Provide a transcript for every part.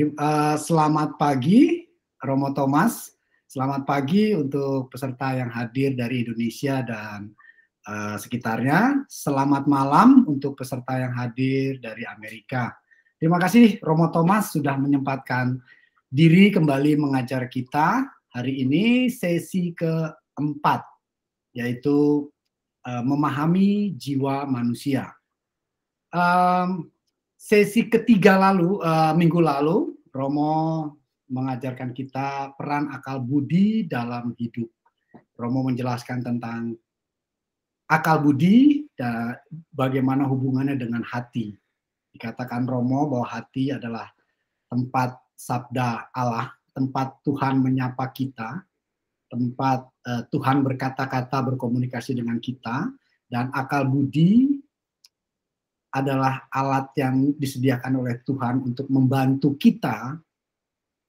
Uh, selamat pagi, Romo Thomas. Selamat pagi untuk peserta yang hadir dari Indonesia dan uh, sekitarnya. Selamat malam untuk peserta yang hadir dari Amerika. Terima kasih Romo Thomas sudah menyempatkan diri kembali mengajar kita hari ini sesi keempat, yaitu uh, memahami jiwa manusia. Um, sesi ketiga lalu uh, minggu lalu Romo mengajarkan kita peran akal budi dalam hidup. Romo menjelaskan tentang akal budi dan bagaimana hubungannya dengan hati. Dikatakan Romo bahwa hati adalah tempat sabda Allah, tempat Tuhan menyapa kita, tempat uh, Tuhan berkata-kata berkomunikasi dengan kita dan akal budi adalah alat yang disediakan oleh Tuhan untuk membantu kita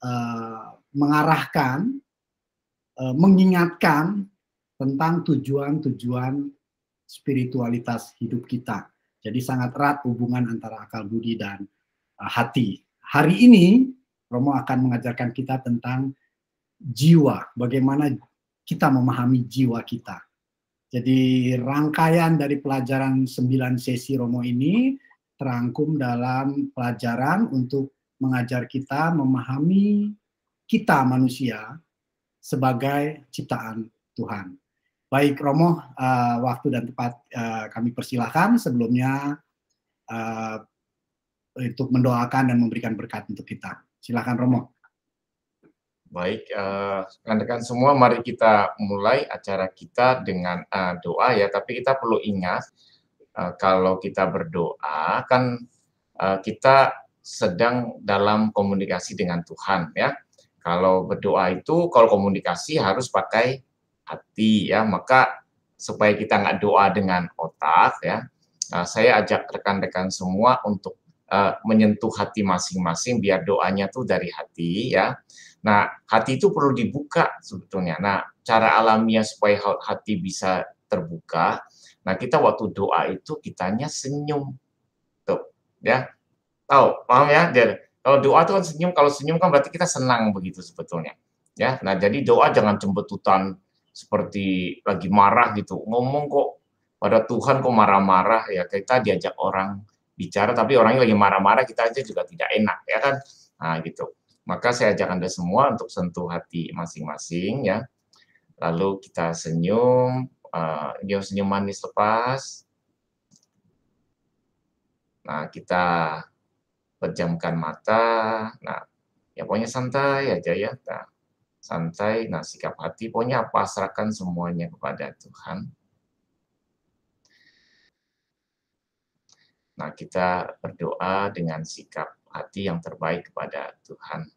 uh, mengarahkan, uh, mengingatkan tentang tujuan-tujuan spiritualitas hidup kita. Jadi sangat erat hubungan antara akal budi dan uh, hati. Hari ini Romo akan mengajarkan kita tentang jiwa, bagaimana kita memahami jiwa kita. Jadi rangkaian dari pelajaran 9 sesi Romo ini terangkum dalam pelajaran untuk mengajar kita memahami kita manusia sebagai ciptaan Tuhan. Baik Romo, uh, waktu dan tempat uh, kami persilahkan sebelumnya uh, untuk mendoakan dan memberikan berkat untuk kita. Silakan Romo. Baik, eh, rekan-rekan uh, semua, mari kita mulai acara kita dengan uh, doa ya. Tapi kita perlu ingat uh, kalau kita berdoa kan uh, kita sedang dalam komunikasi dengan Tuhan ya. Kalau berdoa itu, kalau komunikasi harus pakai hati ya. Maka supaya kita nggak doa dengan otak ya. uh, saya ajak rekan-rekan semua untuk uh, menyentuh hati masing-masing biar doanya tuh dari hati ya. Nah, hati itu perlu dibuka sebetulnya. Nah, cara alamiah supaya hati bisa terbuka, nah kita waktu doa itu kitanya senyum. Tuh, ya. Tahu, paham ya? Jadi, kalau doa itu kan senyum, kalau senyum kan berarti kita senang begitu sebetulnya. Ya, nah jadi doa jangan cembetutan seperti lagi marah gitu. Ngomong kok pada Tuhan kok marah-marah ya kita diajak orang bicara tapi orangnya lagi marah-marah kita aja juga tidak enak ya kan. Nah gitu. Maka saya ajak Anda semua untuk sentuh hati masing-masing ya. Lalu kita senyum, uh, dia senyum manis lepas. Nah, kita pejamkan mata. Nah, ya pokoknya santai aja ya. Nah, santai, nah sikap hati pokoknya pasrahkan semuanya kepada Tuhan. Nah, kita berdoa dengan sikap hati yang terbaik kepada Tuhan.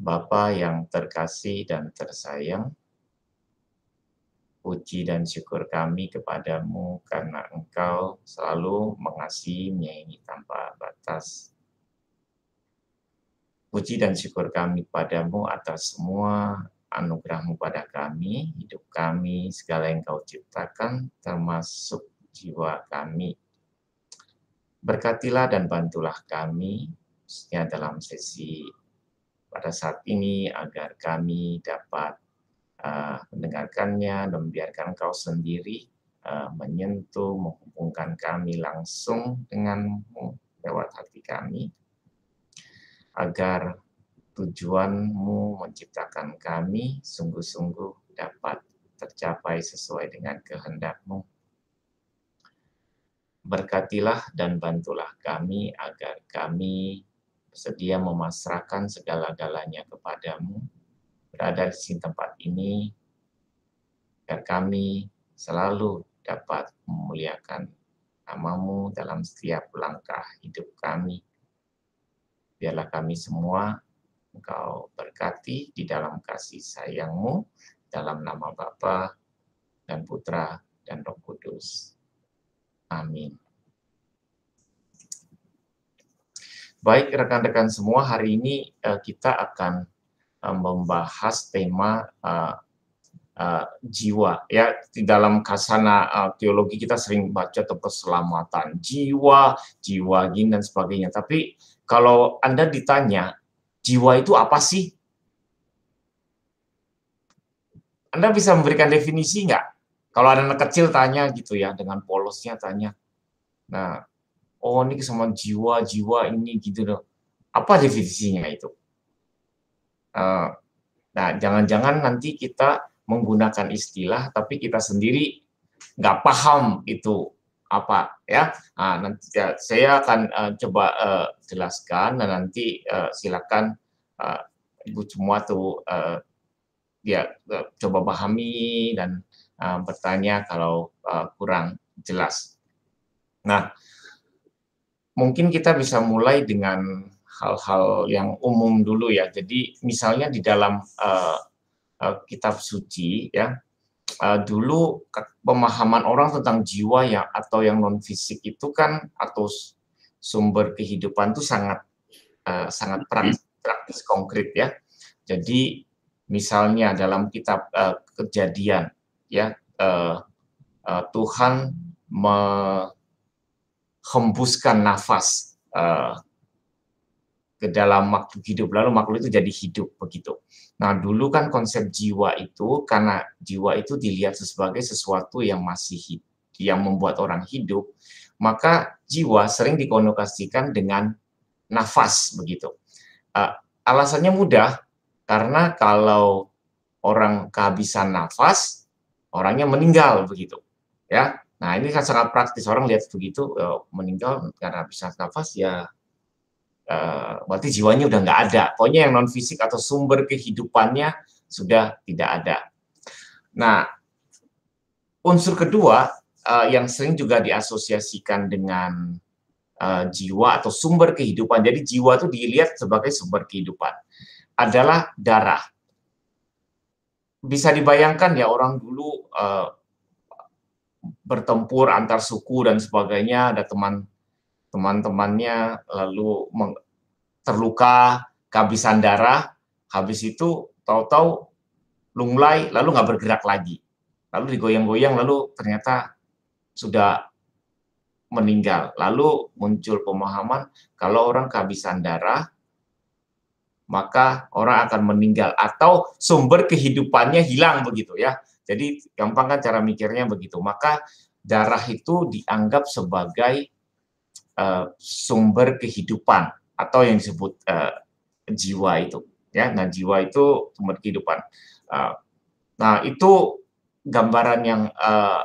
Bapa yang terkasih dan tersayang, puji dan syukur kami kepadamu karena engkau selalu mengasihi menyayangi tanpa batas. Puji dan syukur kami kepadamu atas semua anugerahmu pada kami, hidup kami, segala yang kau ciptakan, termasuk jiwa kami. Berkatilah dan bantulah kami khususnya dalam sesi pada saat ini agar kami dapat uh, mendengarkannya dan membiarkan kau sendiri uh, menyentuh, menghubungkan kami langsung denganmu lewat hati kami agar tujuanmu menciptakan kami sungguh-sungguh dapat tercapai sesuai dengan kehendakmu Berkatilah dan bantulah kami agar kami sedia memasrahkan segala-galanya kepadamu. Berada di sini tempat ini, agar kami selalu dapat memuliakan namamu dalam setiap langkah hidup kami. Biarlah kami semua engkau berkati di dalam kasih sayangmu, dalam nama Bapa dan Putra dan Roh Kudus. Amin. Baik rekan-rekan semua, hari ini eh, kita akan eh, membahas tema uh, uh, jiwa. Ya, di dalam kasana uh, teologi kita sering baca tentang keselamatan jiwa, jiwa gin dan sebagainya. Tapi kalau Anda ditanya, jiwa itu apa sih? Anda bisa memberikan definisi nggak? Kalau ada anak kecil tanya gitu ya dengan polosnya tanya. Nah, oh ini sama jiwa-jiwa ini gitu loh. Apa definisinya itu? Eh, nah, jangan-jangan nanti kita menggunakan istilah tapi kita sendiri nggak paham itu apa ya. Nah, nanti ya, saya akan uh, coba uh, jelaskan dan nanti uh, silakan uh, ibu semua tuh uh, ya uh, coba pahami dan Um, bertanya kalau uh, kurang jelas. Nah, mungkin kita bisa mulai dengan hal-hal yang umum dulu ya. Jadi misalnya di dalam uh, uh, kitab suci ya, uh, dulu pemahaman orang tentang jiwa ya atau yang non fisik itu kan atau sumber kehidupan itu sangat uh, sangat praktis, praktis konkret ya. Jadi misalnya dalam kitab uh, kejadian ya uh, uh, Tuhan menghembuskan nafas uh, ke dalam makhluk hidup lalu makhluk itu jadi hidup begitu. Nah dulu kan konsep jiwa itu karena jiwa itu dilihat sebagai sesuatu yang masih hidup, yang membuat orang hidup, maka jiwa sering dikonotasikan dengan nafas begitu. Uh, alasannya mudah karena kalau orang kehabisan nafas orangnya meninggal begitu ya nah ini kan sangat praktis orang lihat begitu uh, meninggal karena bisa nafas ya uh, berarti jiwanya udah nggak ada pokoknya yang non fisik atau sumber kehidupannya sudah tidak ada nah unsur kedua uh, yang sering juga diasosiasikan dengan uh, jiwa atau sumber kehidupan jadi jiwa itu dilihat sebagai sumber kehidupan adalah darah bisa dibayangkan ya orang dulu uh, bertempur antar suku dan sebagainya ada teman teman-temannya lalu meng, terluka kehabisan darah habis itu tahu-tahu lunglai lalu nggak bergerak lagi lalu digoyang-goyang lalu ternyata sudah meninggal lalu muncul pemahaman kalau orang kehabisan darah maka orang akan meninggal atau sumber kehidupannya hilang begitu ya. Jadi gampang kan cara mikirnya begitu. Maka darah itu dianggap sebagai uh, sumber kehidupan atau yang disebut uh, jiwa itu ya. Nah, jiwa itu sumber kehidupan. Uh, nah, itu gambaran yang uh,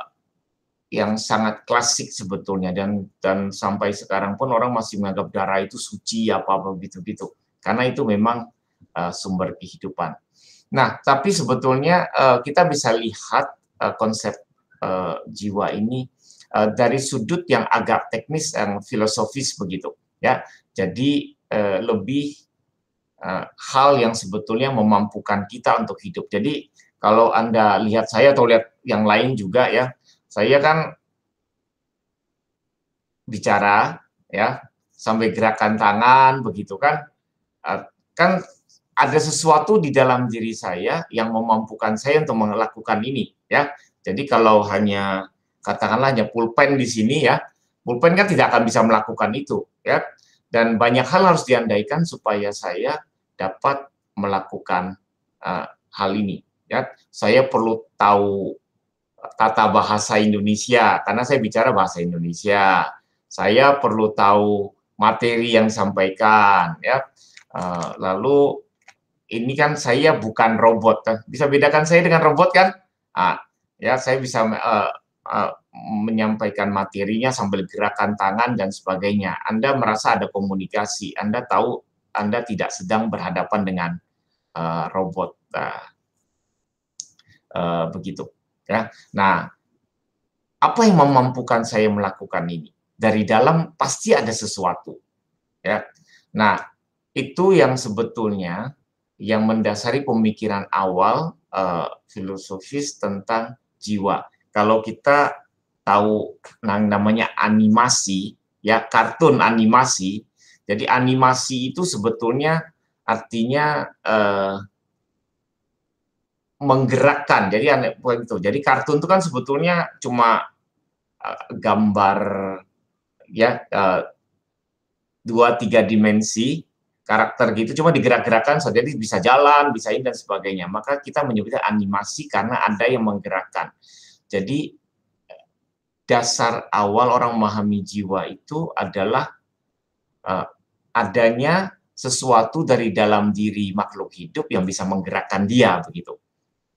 yang sangat klasik sebetulnya dan dan sampai sekarang pun orang masih menganggap darah itu suci apa begitu-gitu. gitu karena itu memang uh, sumber kehidupan. Nah, tapi sebetulnya uh, kita bisa lihat uh, konsep uh, jiwa ini uh, dari sudut yang agak teknis dan filosofis begitu, ya. Jadi uh, lebih uh, hal yang sebetulnya memampukan kita untuk hidup. Jadi kalau anda lihat saya atau lihat yang lain juga ya, saya kan bicara ya sampai gerakan tangan begitu kan kan ada sesuatu di dalam diri saya yang memampukan saya untuk melakukan ini ya. Jadi kalau hanya katakanlah hanya pulpen di sini ya, pulpen kan tidak akan bisa melakukan itu ya. Dan banyak hal harus diandaikan supaya saya dapat melakukan uh, hal ini ya. Saya perlu tahu tata bahasa Indonesia karena saya bicara bahasa Indonesia. Saya perlu tahu materi yang sampaikan ya Eh, lalu ini kan saya bukan robot kan. Bisa bedakan saya dengan robot kan? Ah, ya saya bisa uh, uh, menyampaikan materinya sambil gerakan tangan dan sebagainya. Anda merasa ada komunikasi, Anda tahu Anda tidak sedang berhadapan dengan uh, robot. uh, uh, begitu ya. Nah, apa yang memampukan saya melakukan ini? Dari dalam pasti ada sesuatu. Ya. Nah, itu yang sebetulnya yang mendasari pemikiran awal uh, filosofis tentang jiwa. Kalau kita tahu namanya animasi, ya kartun animasi. Jadi animasi itu sebetulnya artinya uh, menggerakkan. Jadi itu. Jadi kartun itu kan sebetulnya cuma uh, gambar ya uh, dua tiga dimensi karakter gitu cuma digerak gerakan saja jadi bisa jalan bisa ini dan sebagainya maka kita menyebutnya animasi karena ada yang menggerakkan jadi dasar awal orang memahami jiwa itu adalah uh, adanya sesuatu dari dalam diri makhluk hidup yang bisa menggerakkan dia begitu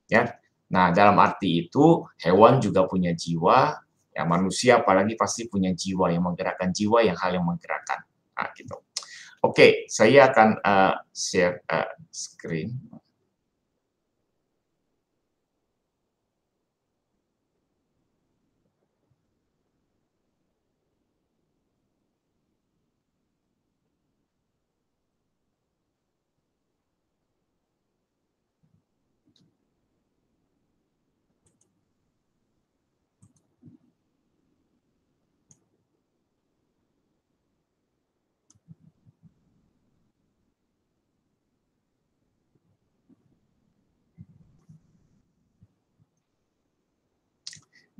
ya nah dalam arti itu hewan juga punya jiwa ya manusia apalagi pasti punya jiwa yang menggerakkan jiwa yang hal yang menggerakkan nah, gitu Oke, okay, saya akan uh, share uh, screen.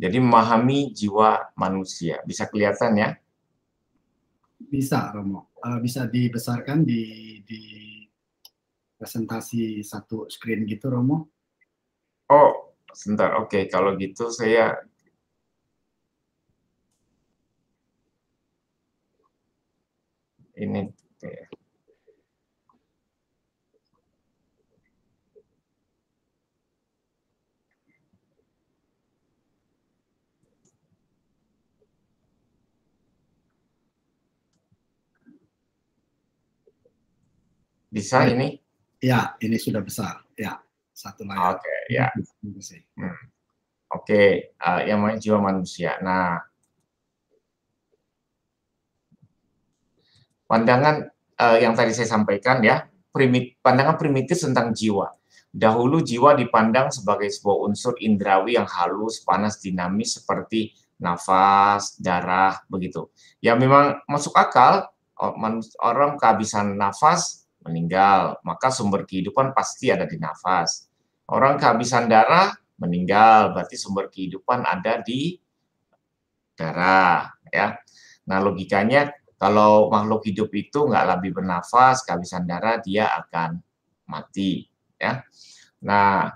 Jadi memahami jiwa manusia. Bisa kelihatan ya? Bisa, Romo. Uh, bisa dibesarkan di, di presentasi satu screen gitu, Romo. Oh, sebentar. Oke, okay. kalau gitu saya ini. Okay. Bisa ya. ini? Ya, ini sudah besar. Ya, satu layar. Oke, okay, ya. Hmm. Oke, okay. uh, eh, yang main jiwa manusia. Nah, pandangan uh, yang tadi saya sampaikan ya, primit, pandangan primitif tentang jiwa. Dahulu jiwa dipandang sebagai sebuah unsur indrawi yang halus, panas, dinamis seperti nafas, darah, begitu. Ya memang masuk akal orang kehabisan nafas meninggal, maka sumber kehidupan pasti ada di nafas. Orang kehabisan darah meninggal, berarti sumber kehidupan ada di darah, ya. Nah logikanya kalau makhluk hidup itu nggak lebih bernafas, kehabisan darah dia akan mati, ya. Nah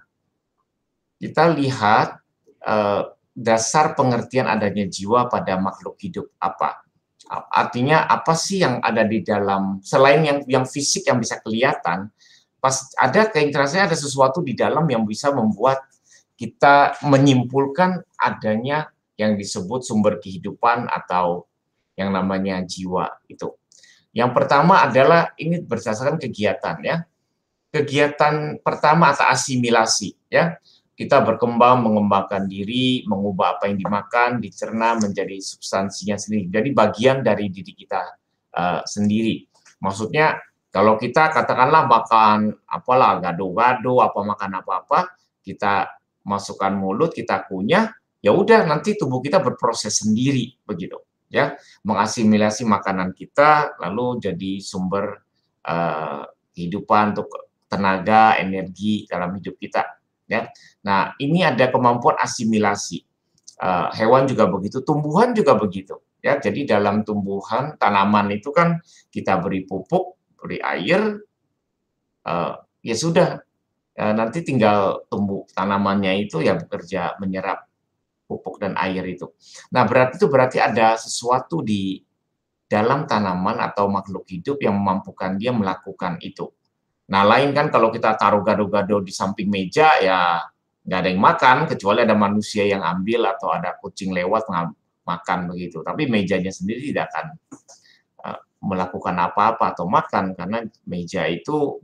kita lihat eh, dasar pengertian adanya jiwa pada makhluk hidup apa artinya apa sih yang ada di dalam selain yang yang fisik yang bisa kelihatan pas ada terasa ada sesuatu di dalam yang bisa membuat kita menyimpulkan adanya yang disebut sumber kehidupan atau yang namanya jiwa itu yang pertama adalah ini berdasarkan kegiatan ya kegiatan pertama atau asimilasi ya kita berkembang, mengembangkan diri, mengubah apa yang dimakan, dicerna menjadi substansinya sendiri. Jadi bagian dari diri kita uh, sendiri. Maksudnya kalau kita katakanlah makan apalah gado-gado, apa makan apa-apa, kita masukkan mulut, kita kunyah, ya udah nanti tubuh kita berproses sendiri begitu, ya mengasimilasi makanan kita lalu jadi sumber uh, kehidupan untuk tenaga, energi dalam hidup kita ya. Nah, ini ada kemampuan asimilasi. Eh, hewan juga begitu, tumbuhan juga begitu, ya. Jadi dalam tumbuhan tanaman itu kan kita beri pupuk, beri air, uh, ya sudah. Uh, nanti tinggal tumbuh tanamannya itu ya bekerja menyerap pupuk dan air itu. Nah, berarti itu berarti ada sesuatu di dalam tanaman atau makhluk hidup yang memampukan dia melakukan itu. Nah lain kan kalau kita taruh gado-gado di samping meja ya nggak ada yang makan kecuali ada manusia yang ambil atau ada kucing lewat makan begitu. Tapi mejanya sendiri tidak akan uh, melakukan apa-apa atau makan karena meja itu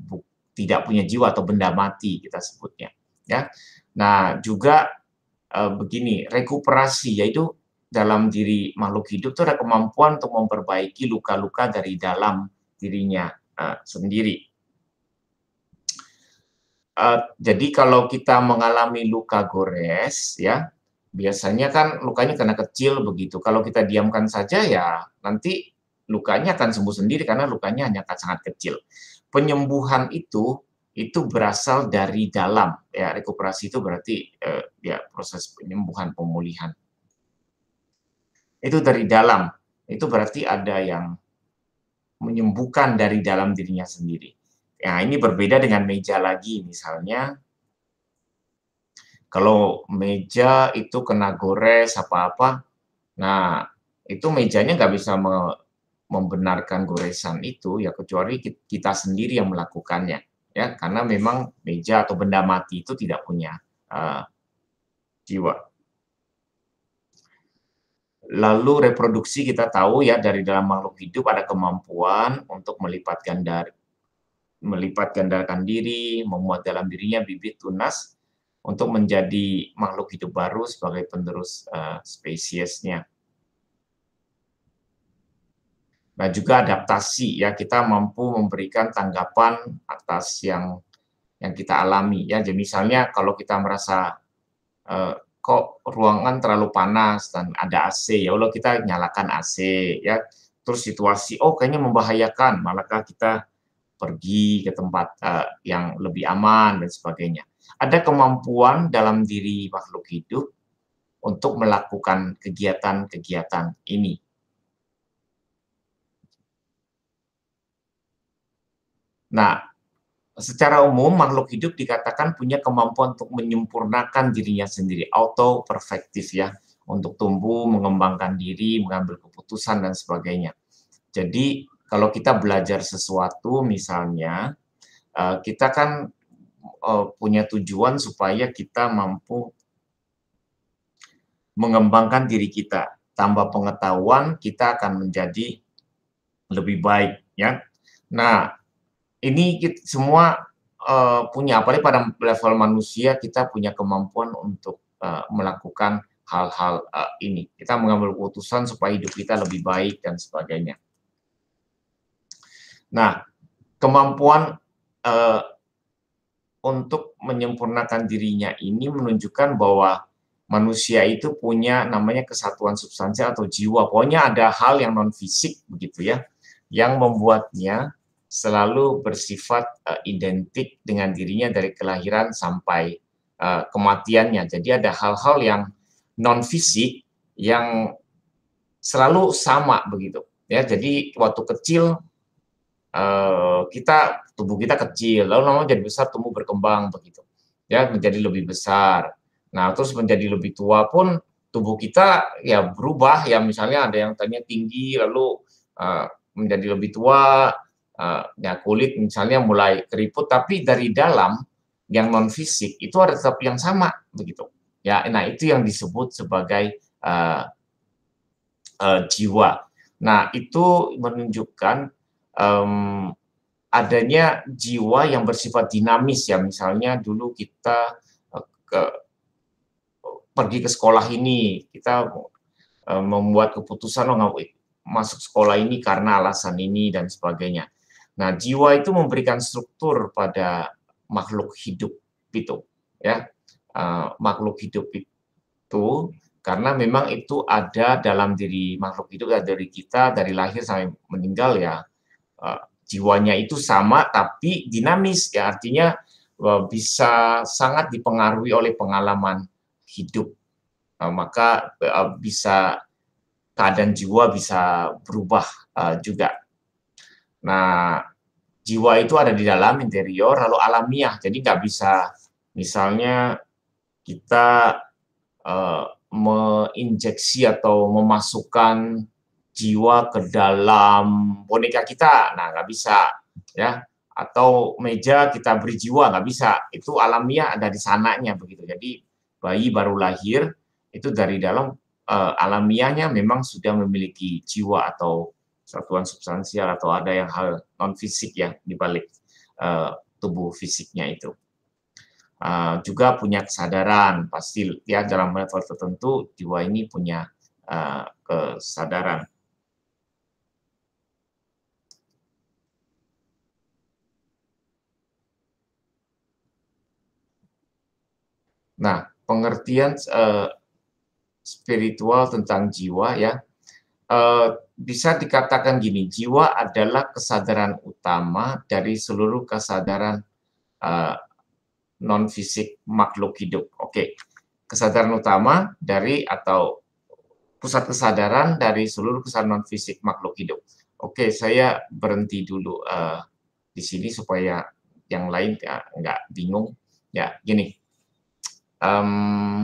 tidak punya jiwa atau benda mati kita sebutnya. Ya. Nah juga uh, begini rekuperasi yaitu dalam diri makhluk hidup itu ada kemampuan untuk memperbaiki luka-luka dari dalam dirinya uh, sendiri uh, jadi kalau kita mengalami luka gores ya biasanya kan lukanya karena kecil begitu kalau kita diamkan saja ya nanti lukanya akan sembuh sendiri karena lukanya hanya akan sangat kecil penyembuhan itu itu berasal dari dalam ya rekuperasi itu berarti eh, ya proses penyembuhan pemulihan itu dari dalam itu berarti ada yang menyembuhkan dari dalam dirinya sendiri ya ini berbeda dengan meja lagi misalnya. Kalau meja itu kena gores apa-apa, nah itu mejanya nggak bisa me membenarkan goresan itu ya kecuali kita sendiri yang melakukannya ya karena memang meja atau benda mati itu tidak punya uh, jiwa lalu reproduksi kita tahu ya dari dalam makhluk hidup ada kemampuan untuk melipatkan dari melipat gandakan diri, memuat dalam dirinya bibit tunas untuk menjadi makhluk hidup baru sebagai penerus uh, spesiesnya. Nah, juga adaptasi ya kita mampu memberikan tanggapan atas yang yang kita alami ya. Jadi misalnya kalau kita merasa uh, kok ruangan terlalu panas dan ada AC ya Allah kita nyalakan AC ya. Terus situasi oh kayaknya membahayakan, malahkah kita pergi ke tempat uh, yang lebih aman dan sebagainya. Ada kemampuan dalam diri makhluk hidup untuk melakukan kegiatan-kegiatan ini. Nah, secara umum makhluk hidup dikatakan punya kemampuan untuk menyempurnakan dirinya sendiri, auto perfektif ya, untuk tumbuh, mengembangkan diri, mengambil keputusan dan sebagainya. Jadi kalau kita belajar sesuatu misalnya eh, kita kan eh, punya tujuan supaya kita mampu mengembangkan diri kita tambah pengetahuan kita akan menjadi lebih baik ya nah ini kita, semua uh, punya apalagi pada level manusia kita punya kemampuan untuk melakukan hal-hal ini kita mengambil keputusan supaya hidup kita lebih baik dan sebagainya Nah, kemampuan uh, untuk menyempurnakan dirinya ini menunjukkan bahwa manusia itu punya namanya kesatuan substansi atau jiwa. Pokoknya ada hal yang non fisik begitu ya, yang membuatnya selalu bersifat uh, identik dengan dirinya dari kelahiran sampai uh, kematiannya. Jadi ada hal-hal yang non fisik yang selalu sama begitu. Ya, jadi waktu kecil Eh, kita tubuh kita kecil, lalu lama jadi besar tumbuh berkembang begitu, ya menjadi lebih besar. Nah terus menjadi lebih tua pun tubuh kita ya berubah ya misalnya ada yang tadinya tinggi lalu uh, menjadi lebih tua, uh, ya kulit misalnya mulai keriput tapi dari dalam yang non fisik itu ada tetap yang sama begitu. Ya, nah itu yang disebut sebagai uh, uh, jiwa. Nah, itu menunjukkan um, adanya jiwa yang bersifat dinamis ya misalnya dulu kita eh, ke, pergi ke sekolah ini kita uh, membuat keputusan oh, masuk sekolah ini karena alasan ini dan sebagainya. Nah jiwa itu memberikan struktur pada makhluk hidup itu ya uh, makhluk hidup itu karena memang itu ada dalam diri makhluk hidup dari kita dari lahir sampai meninggal ya Eh, jiwanya itu sama tapi dinamis ya artinya eh, bisa sangat dipengaruhi oleh pengalaman hidup eh, maka bisa keadaan jiwa bisa berubah juga. Nah jiwa itu ada di dalam interior lalu alamiah jadi nggak bisa misalnya kita uh, menginjeksi atau memasukkan jiwa ke dalam boneka kita, nah nggak bisa ya. Atau meja kita beri jiwa nggak bisa, itu alamiah ada di sananya begitu. Jadi bayi baru lahir itu dari dalam uh, alamiahnya memang sudah memiliki jiwa atau satuan substansial atau ada yang hal non fisik ya di balik uh, tubuh fisiknya itu. Uh, juga punya kesadaran pasti ya dalam level tertentu jiwa ini punya uh, kesadaran Nah, pengertian uh, spiritual tentang jiwa ya uh, bisa dikatakan gini, jiwa adalah kesadaran utama dari seluruh kesadaran uh, eh, non fisik makhluk hidup. Oke, okay. kesadaran utama dari atau pusat kesadaran dari seluruh kesadaran non fisik makhluk hidup. Oke, okay, saya berhenti dulu uh, di sini supaya yang lain ya, nggak bingung. Ya, gini um,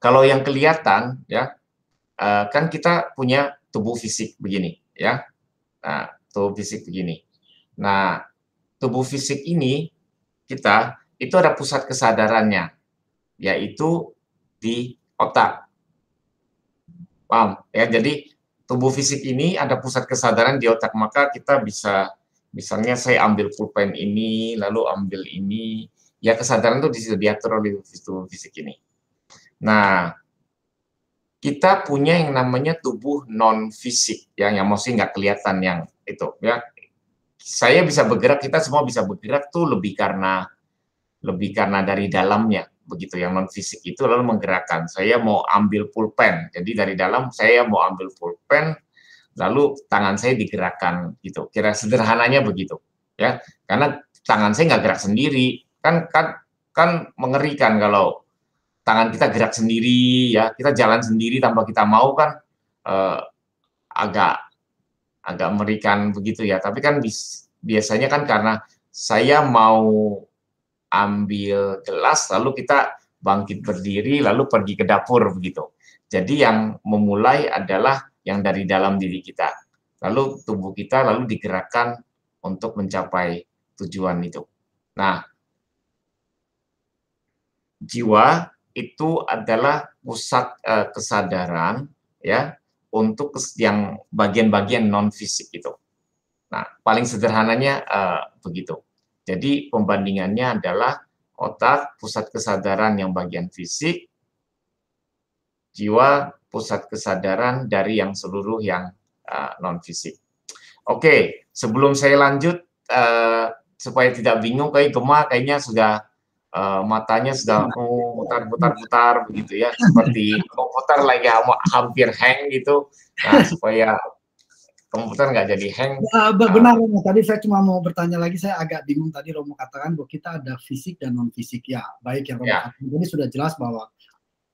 kalau yang kelihatan ya uh, kan kita punya tubuh fisik begini ya nah, tubuh fisik begini nah tubuh fisik ini kita itu ada pusat kesadarannya yaitu di otak paham ya jadi tubuh fisik ini ada pusat kesadaran di otak maka kita bisa misalnya saya ambil pulpen ini lalu ambil ini ya kesadaran itu di situ diatur oleh tubuh fisik ini. Nah, kita punya yang namanya tubuh non fisik ya, yang mesti nggak kelihatan yang itu ya. Saya bisa bergerak, kita semua bisa bergerak tuh lebih karena lebih karena dari dalamnya begitu yang non fisik itu lalu menggerakkan. Saya mau ambil pulpen, jadi dari dalam saya mau ambil pulpen, lalu tangan saya digerakkan gitu. Kira sederhananya begitu ya, karena tangan saya nggak gerak sendiri, kan kan kan mengerikan kalau tangan kita gerak sendiri ya kita jalan sendiri tanpa kita mau kan eh, agak agak mengerikan begitu ya tapi kan bis, biasanya kan karena saya mau ambil gelas lalu kita bangkit berdiri lalu pergi ke dapur begitu jadi yang memulai adalah yang dari dalam diri kita lalu tubuh kita lalu digerakkan untuk mencapai tujuan itu nah jiwa itu adalah pusat uh, kesadaran ya untuk yang bagian-bagian non fisik itu. Nah, paling sederhananya uh, begitu. Jadi pembandingannya adalah otak pusat kesadaran yang bagian fisik, jiwa pusat kesadaran dari yang seluruh yang uh, eh, non fisik. Oke, sebelum saya lanjut uh, supaya tidak bingung, kayak gemar kayaknya sudah uh, matanya sedang putar-putar-putar oh, begitu ya seperti komputer lagi hampir hang gitu nah, supaya komputer nggak jadi hang. Ya, nah. benar, uh, nah. tadi saya cuma mau bertanya lagi, saya agak bingung tadi Romo katakan bahwa kita ada fisik dan non fisik ya, baik ya Romo. Ya. Katakan. Ini sudah jelas bahwa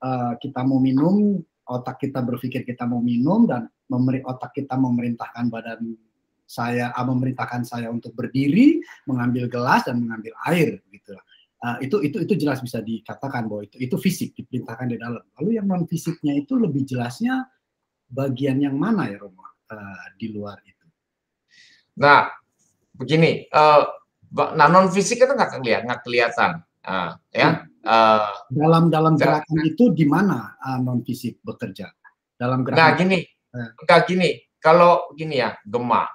uh, kita mau minum, otak kita berpikir kita mau minum dan memberi otak kita memerintahkan badan saya, ah, memerintahkan saya untuk berdiri, mengambil gelas dan mengambil air gitu. Eh, itu itu itu jelas bisa dikatakan bahwa itu itu fisik diperintahkan di dalam. Lalu yang non fisiknya itu lebih jelasnya bagian yang mana ya Romo uh, di luar itu? Nah, begini, uh, nah non fisik itu nggak kelihatan, nggak kelihatan, uh, ya. Uh, dalam dalam nah. gerakan itu di mana uh, non fisik bekerja? Dalam gerakan? Nah gini, uh, gini. Kalau gini ya, gemak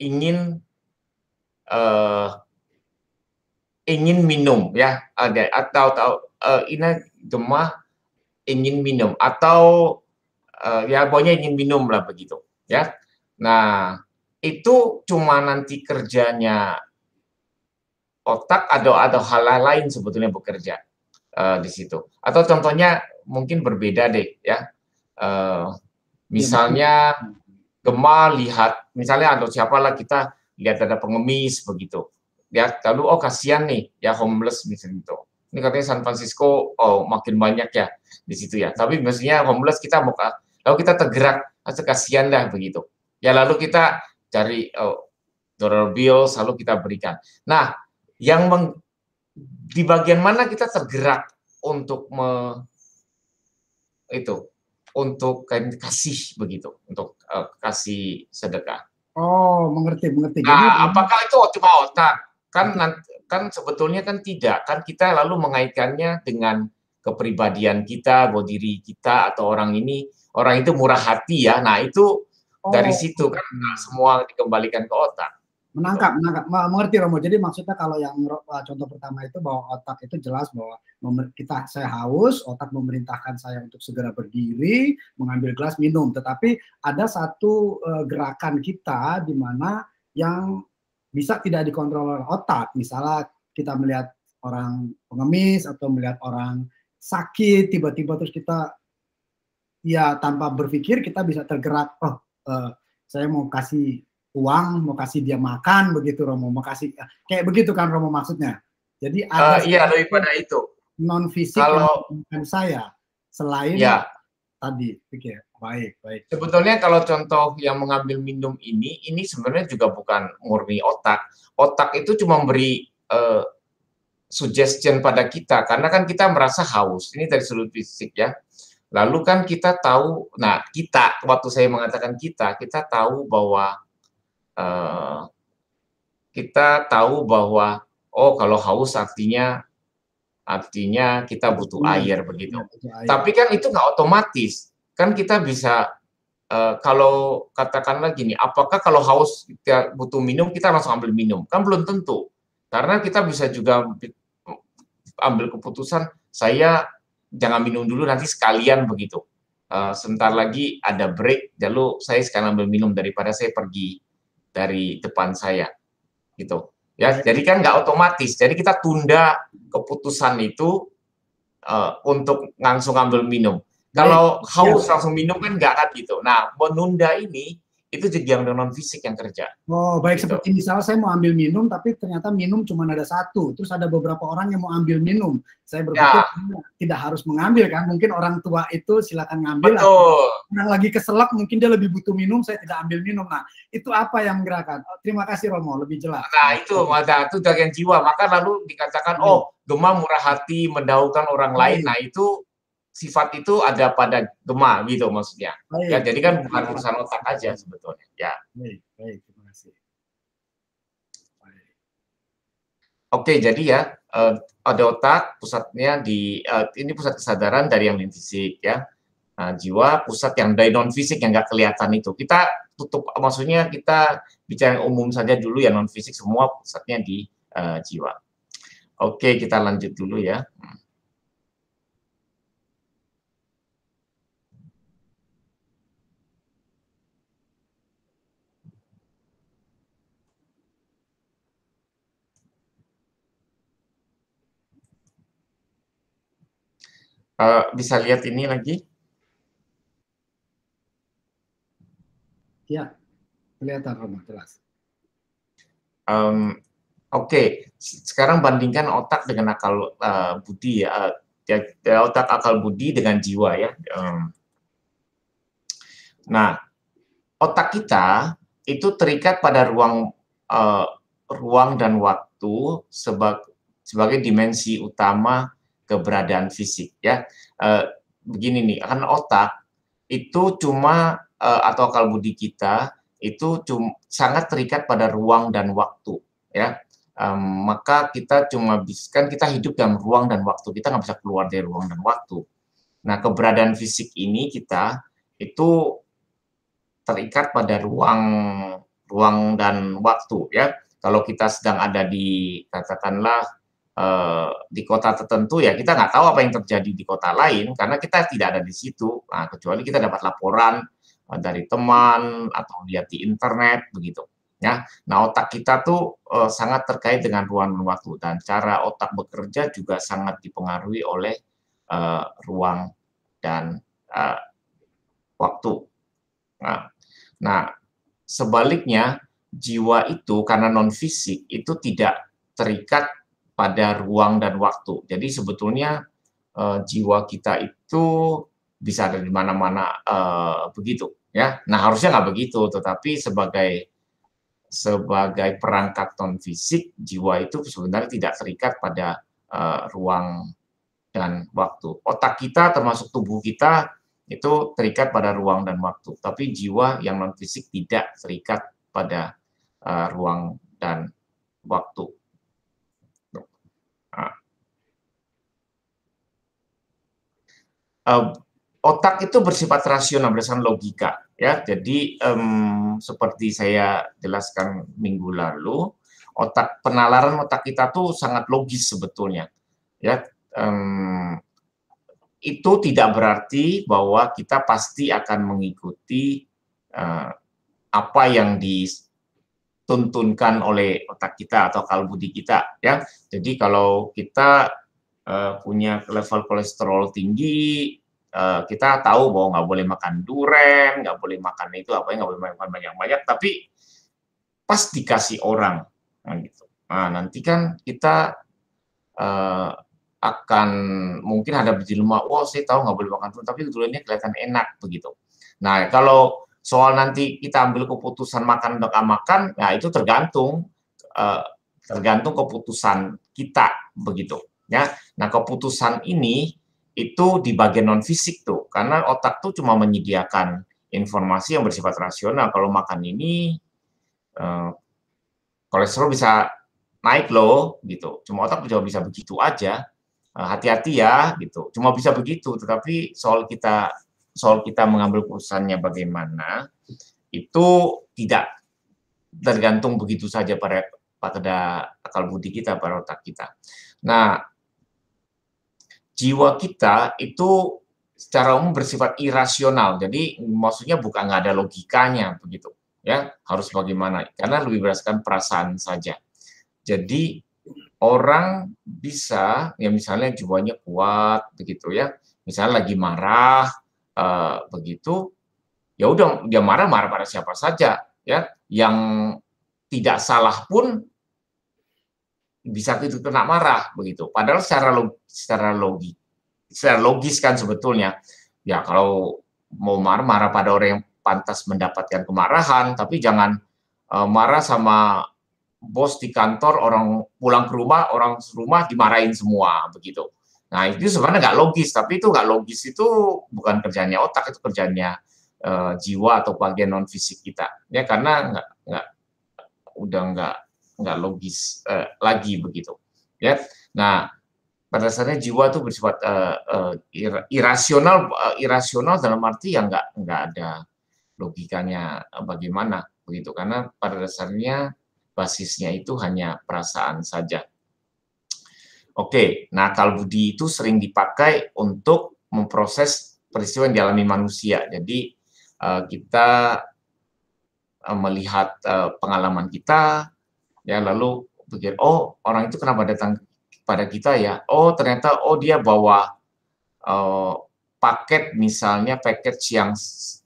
ingin uh, ingin minum ya ada ah, atau tahu uh, eh, ina gemah ingin minum atau uh, ya pokoknya ingin minum lah begitu ya nah itu cuma nanti kerjanya otak atau ada hal lain sebetulnya bekerja uh, di situ atau contohnya mungkin berbeda deh ya uh, misalnya gemar lihat misalnya atau siapalah kita lihat ada pengemis begitu ya lalu oh kasihan nih ya homeless misalnya gitu ini katanya San Francisco oh makin banyak ya di situ ya tapi maksudnya homeless kita mau lalu kita tergerak atau kasihan dah begitu ya lalu kita cari oh, dollar bill lalu kita berikan nah yang meng, di bagian mana kita tergerak untuk me, itu untuk kasih begitu untuk uh, kasih sedekah Oh, mengerti, mengerti. Nah, apakah itu cuma otak? Nah, kan kan sebetulnya kan tidak kan kita lalu mengaitkannya dengan kepribadian kita, bahwa diri kita atau orang ini orang itu murah hati ya. Nah itu oh. dari situ kan nah, semua dikembalikan ke otak. Menangkap, menangkap, mengerti Romo. Jadi maksudnya kalau yang e, contoh pertama itu bahwa otak itu jelas bahwa kita saya haus, otak memerintahkan saya untuk segera berdiri, mengambil gelas minum. Tetapi ada satu e, gerakan kita di mana yang bisa tidak dikontrol oleh otak. Misalnya kita melihat orang pengemis atau melihat orang sakit tiba-tiba terus kita ya tanpa berpikir kita bisa tergerak oh uh, saya mau kasih uang mau kasih dia makan begitu Romo mau kasih eh, kayak begitu kan Romo maksudnya jadi eh, ada uh, iya lebih pada itu non fisik kalau saya selain ya. tadi pikir Baik, baik. Sebetulnya kalau contoh yang mengambil minum ini, ini sebenarnya juga bukan murni otak. Otak itu cuma memberi uh, eh, suggestion pada kita, karena kan kita merasa haus. Ini dari sudut fisik ya. Lalu kan kita tahu, nah kita, waktu saya mengatakan kita, kita tahu bahwa uh, kita tahu bahwa oh kalau haus artinya artinya kita butuh hmm, air begitu. Tapi kan itu nggak otomatis kan kita bisa Uh, kalau katakanlah gini, apakah kalau haus kita butuh minum kita langsung ambil minum? Kan belum tentu. Karena kita bisa juga ambil keputusan saya jangan minum dulu nanti sekalian begitu. Uh, sebentar lagi ada break, lalu saya sekarang ambil minum daripada saya pergi dari depan saya. Gitu. Ya, iya. jadi kan nggak otomatis. Jadi kita tunda keputusan itu uh, untuk langsung ambil minum kalau haus ya. langsung minum kan nggak kan gitu. Nah, menunda ini itu jadi yang non fisik yang kerja. Oh, baik gitu. seperti misalnya saya mau ambil minum tapi ternyata minum cuma ada satu, terus ada beberapa orang yang mau ambil minum. Saya berpikir ya. tidak harus mengambil kan, mungkin orang tua itu silakan ngambil. Betul. Orang lagi keselak mungkin dia lebih butuh minum, saya tidak ambil minum. Nah, itu apa yang menggerakkan? Oh, terima kasih Romo, lebih jelas. Nah, itu ada nah, itu bagian jiwa. Maka lalu dikatakan hmm. oh, demam murah hati, mendahulukan orang hmm. lain. Iya. Nah, itu sifat itu ada pada gema gitu maksudnya. Ya, baik. Ya, jadi kan bukan urusan otak aja sebetulnya. Ya. Baik, baik, terima kasih. Baik. Oke, jadi ya uh, ada otak pusatnya di uh, ini pusat kesadaran dari yang non fisik ya. uh, jiwa pusat yang dari non fisik yang nggak kelihatan itu. Kita tutup maksudnya kita bicara yang umum saja dulu ya non fisik semua pusatnya di uh, jiwa. Oke, kita lanjut dulu ya. Hmm. uh, bisa lihat ini lagi? Ya, kelihatan Romo, jelas. Um, Oke, okay. sekarang bandingkan otak dengan akal uh, budi ya, uh, otak akal budi dengan jiwa ya. Um, nah, otak kita itu terikat pada ruang uh, ruang dan waktu sebagai sebagai dimensi utama keberadaan fisik ya e, begini nih kan otak itu cuma e, atau akal budi kita itu cuma, sangat terikat pada ruang dan waktu ya e, maka kita cuma bisa kan kita hidup dalam ruang dan waktu kita nggak bisa keluar dari ruang dan waktu nah keberadaan fisik ini kita itu terikat pada ruang ruang dan waktu ya kalau kita sedang ada di katakanlah Eh, di kota tertentu ya kita nggak tahu apa yang terjadi di kota lain karena kita tidak ada di situ nah, kecuali kita dapat laporan eh, dari teman atau lihat di internet begitu ya nah otak kita tuh uh, sangat terkait dengan ruang dan waktu dan cara otak bekerja juga sangat dipengaruhi oleh uh, ruang dan uh, waktu nah, nah sebaliknya jiwa itu karena non fisik itu tidak terikat pada ruang dan waktu. Jadi sebetulnya uh, jiwa kita itu bisa ada di mana-mana uh, begitu ya. Nah harusnya nggak begitu, tetapi sebagai sebagai perangkat non fisik jiwa itu sebenarnya tidak terikat pada uh, ruang dan waktu. Otak kita termasuk tubuh kita itu terikat pada ruang dan waktu, tapi jiwa yang non fisik tidak terikat pada uh, ruang dan waktu. uh, otak itu bersifat rasional berdasarkan logika ya jadi um, seperti saya jelaskan minggu lalu otak penalaran otak kita tuh sangat logis sebetulnya ya um, itu tidak berarti bahwa kita pasti akan mengikuti uh, apa yang dituntunkan oleh otak kita atau di kita ya jadi kalau kita Eh, punya level kolesterol tinggi, uh, kita tahu bahwa nggak boleh makan duren, nggak boleh makan itu apa nggak boleh makan banyak-banyak, tapi pas dikasih orang, nah, gitu. Nah nanti kan kita uh, akan mungkin ada biji wah wow, saya tahu nggak boleh makan duren, tapi durennya kelihatan enak begitu. Nah kalau soal nanti kita ambil keputusan makan atau nggak makan, nah itu tergantung uh, tergantung keputusan kita begitu. Ya. Nah, keputusan ini itu di bagian non fisik tuh, karena otak tuh cuma menyediakan informasi yang bersifat rasional. Kalau makan ini eh, kolesterol bisa naik loh gitu. Cuma otak cuma bisa begitu aja. Eh, hati-hati ya gitu. Cuma bisa begitu, tetapi soal kita soal kita mengambil keputusannya bagaimana itu tidak tergantung begitu saja pada pada akal budi kita, pada otak kita. Nah, jiwa kita itu secara umum bersifat irasional. Jadi maksudnya bukan nggak ada logikanya begitu. Ya, harus bagaimana? Karena lebih berdasarkan perasaan saja. Jadi orang bisa ya misalnya jiwanya kuat begitu ya. Misalnya lagi marah uh, begitu ya udah dia marah marah pada siapa saja ya yang tidak salah pun bisa itu kena marah begitu. Padahal secara log, secara secara logis kan sebetulnya ya kalau mau marah-marah pada orang yang pantas mendapatkan kemarahan, tapi jangan uh, marah sama bos di kantor orang pulang ke rumah orang rumah dimarahin semua begitu. Nah itu sebenarnya nggak logis, tapi itu nggak logis itu bukan kerjanya otak itu kerjanya uh, jiwa atau bagian non fisik kita ya karena nggak nggak udah nggak nggak logis uh, lagi begitu ya nah pada dasarnya jiwa itu bersifat uh, uh, irasional uh, irasional dalam arti yang nggak nggak ada logikanya bagaimana begitu karena pada dasarnya basisnya itu hanya perasaan saja oke nah kalau budi itu sering dipakai untuk memproses peristiwa yang dialami manusia jadi uh, kita melihat uh, pengalaman kita ya lalu pikir oh orang itu kenapa datang pada kita ya oh ternyata oh dia bawa uh, paket misalnya paket yang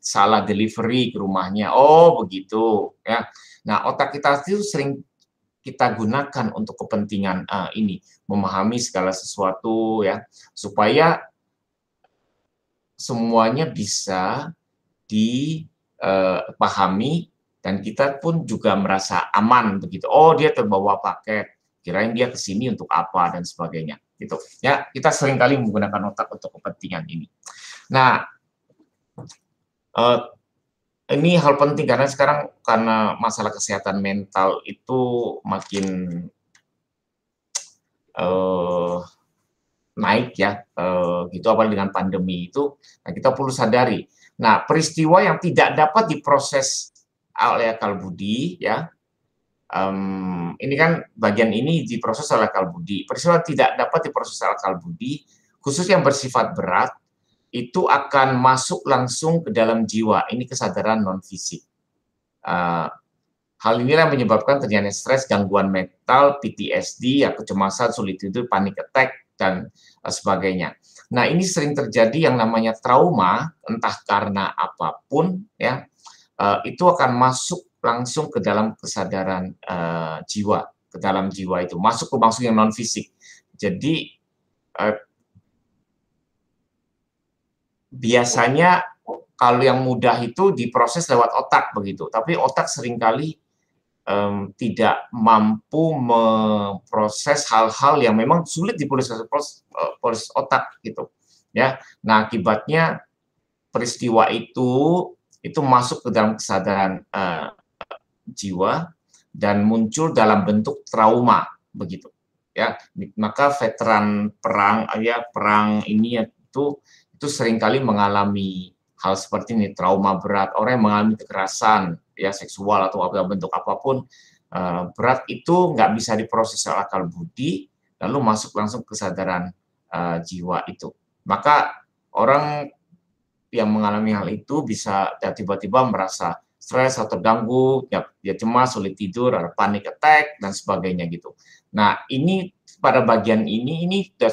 salah delivery ke rumahnya oh begitu ya nah otak kita itu sering kita gunakan untuk kepentingan uh, ini memahami segala sesuatu ya supaya semuanya bisa dipahami eh, dan kita pun juga merasa aman begitu. Oh, dia terbawa paket. Kirain dia ke sini untuk apa dan sebagainya. Gitu. Ya, kita seringkali menggunakan otak untuk kepentingan ini. Nah, uh, ini hal penting karena sekarang karena masalah kesehatan mental itu makin uh, naik ya uh, gitu apalagi dengan pandemi itu nah kita perlu sadari nah peristiwa yang tidak dapat diproses oleh akal ya, budi ya um, ini kan bagian ini diproses oleh akal budi peristiwa tidak dapat diproses oleh akal budi khusus yang bersifat berat itu akan masuk langsung ke dalam jiwa ini kesadaran non fisik uh, hal inilah yang menyebabkan terjadinya stres gangguan mental PTSD ya kecemasan sulit tidur panik, attack dan uh, sebagainya Nah, ini sering terjadi yang namanya trauma, entah karena apapun, ya, uh, itu akan masuk langsung ke dalam kesadaran uh, jiwa, ke dalam jiwa itu masuk ke langsung yang non fisik. Jadi uh, biasanya kalau yang mudah itu diproses lewat otak begitu, tapi otak seringkali um, tidak mampu memproses hal-hal yang memang sulit diproses proses otak gitu ya. Nah akibatnya peristiwa itu itu masuk ke dalam kesadaran uh, jiwa dan muncul dalam bentuk trauma begitu ya maka veteran perang ya perang ini itu itu seringkali mengalami hal seperti ini trauma berat orang yang mengalami kekerasan ya seksual atau apa bentuk apapun uh, berat itu nggak bisa diproses oleh akal budi lalu masuk langsung kesadaran uh, jiwa itu maka orang yang mengalami hal itu bisa tiba-tiba merasa stres atau ganggu, ya, ya cemas, sulit tidur, ada panic attack dan sebagainya gitu. Nah ini pada bagian ini ini sudah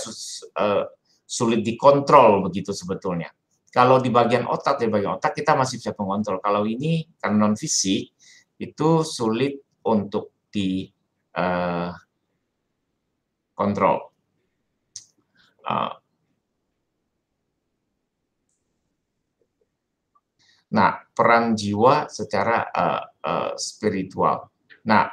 uh, sulit dikontrol begitu sebetulnya. Kalau di bagian otak, di bagian otak kita masih bisa mengontrol. Kalau ini karena non fisik itu sulit untuk dikontrol. Uh, eh, kontrol. uh, Nah, perang jiwa secara uh, uh, spiritual. Nah,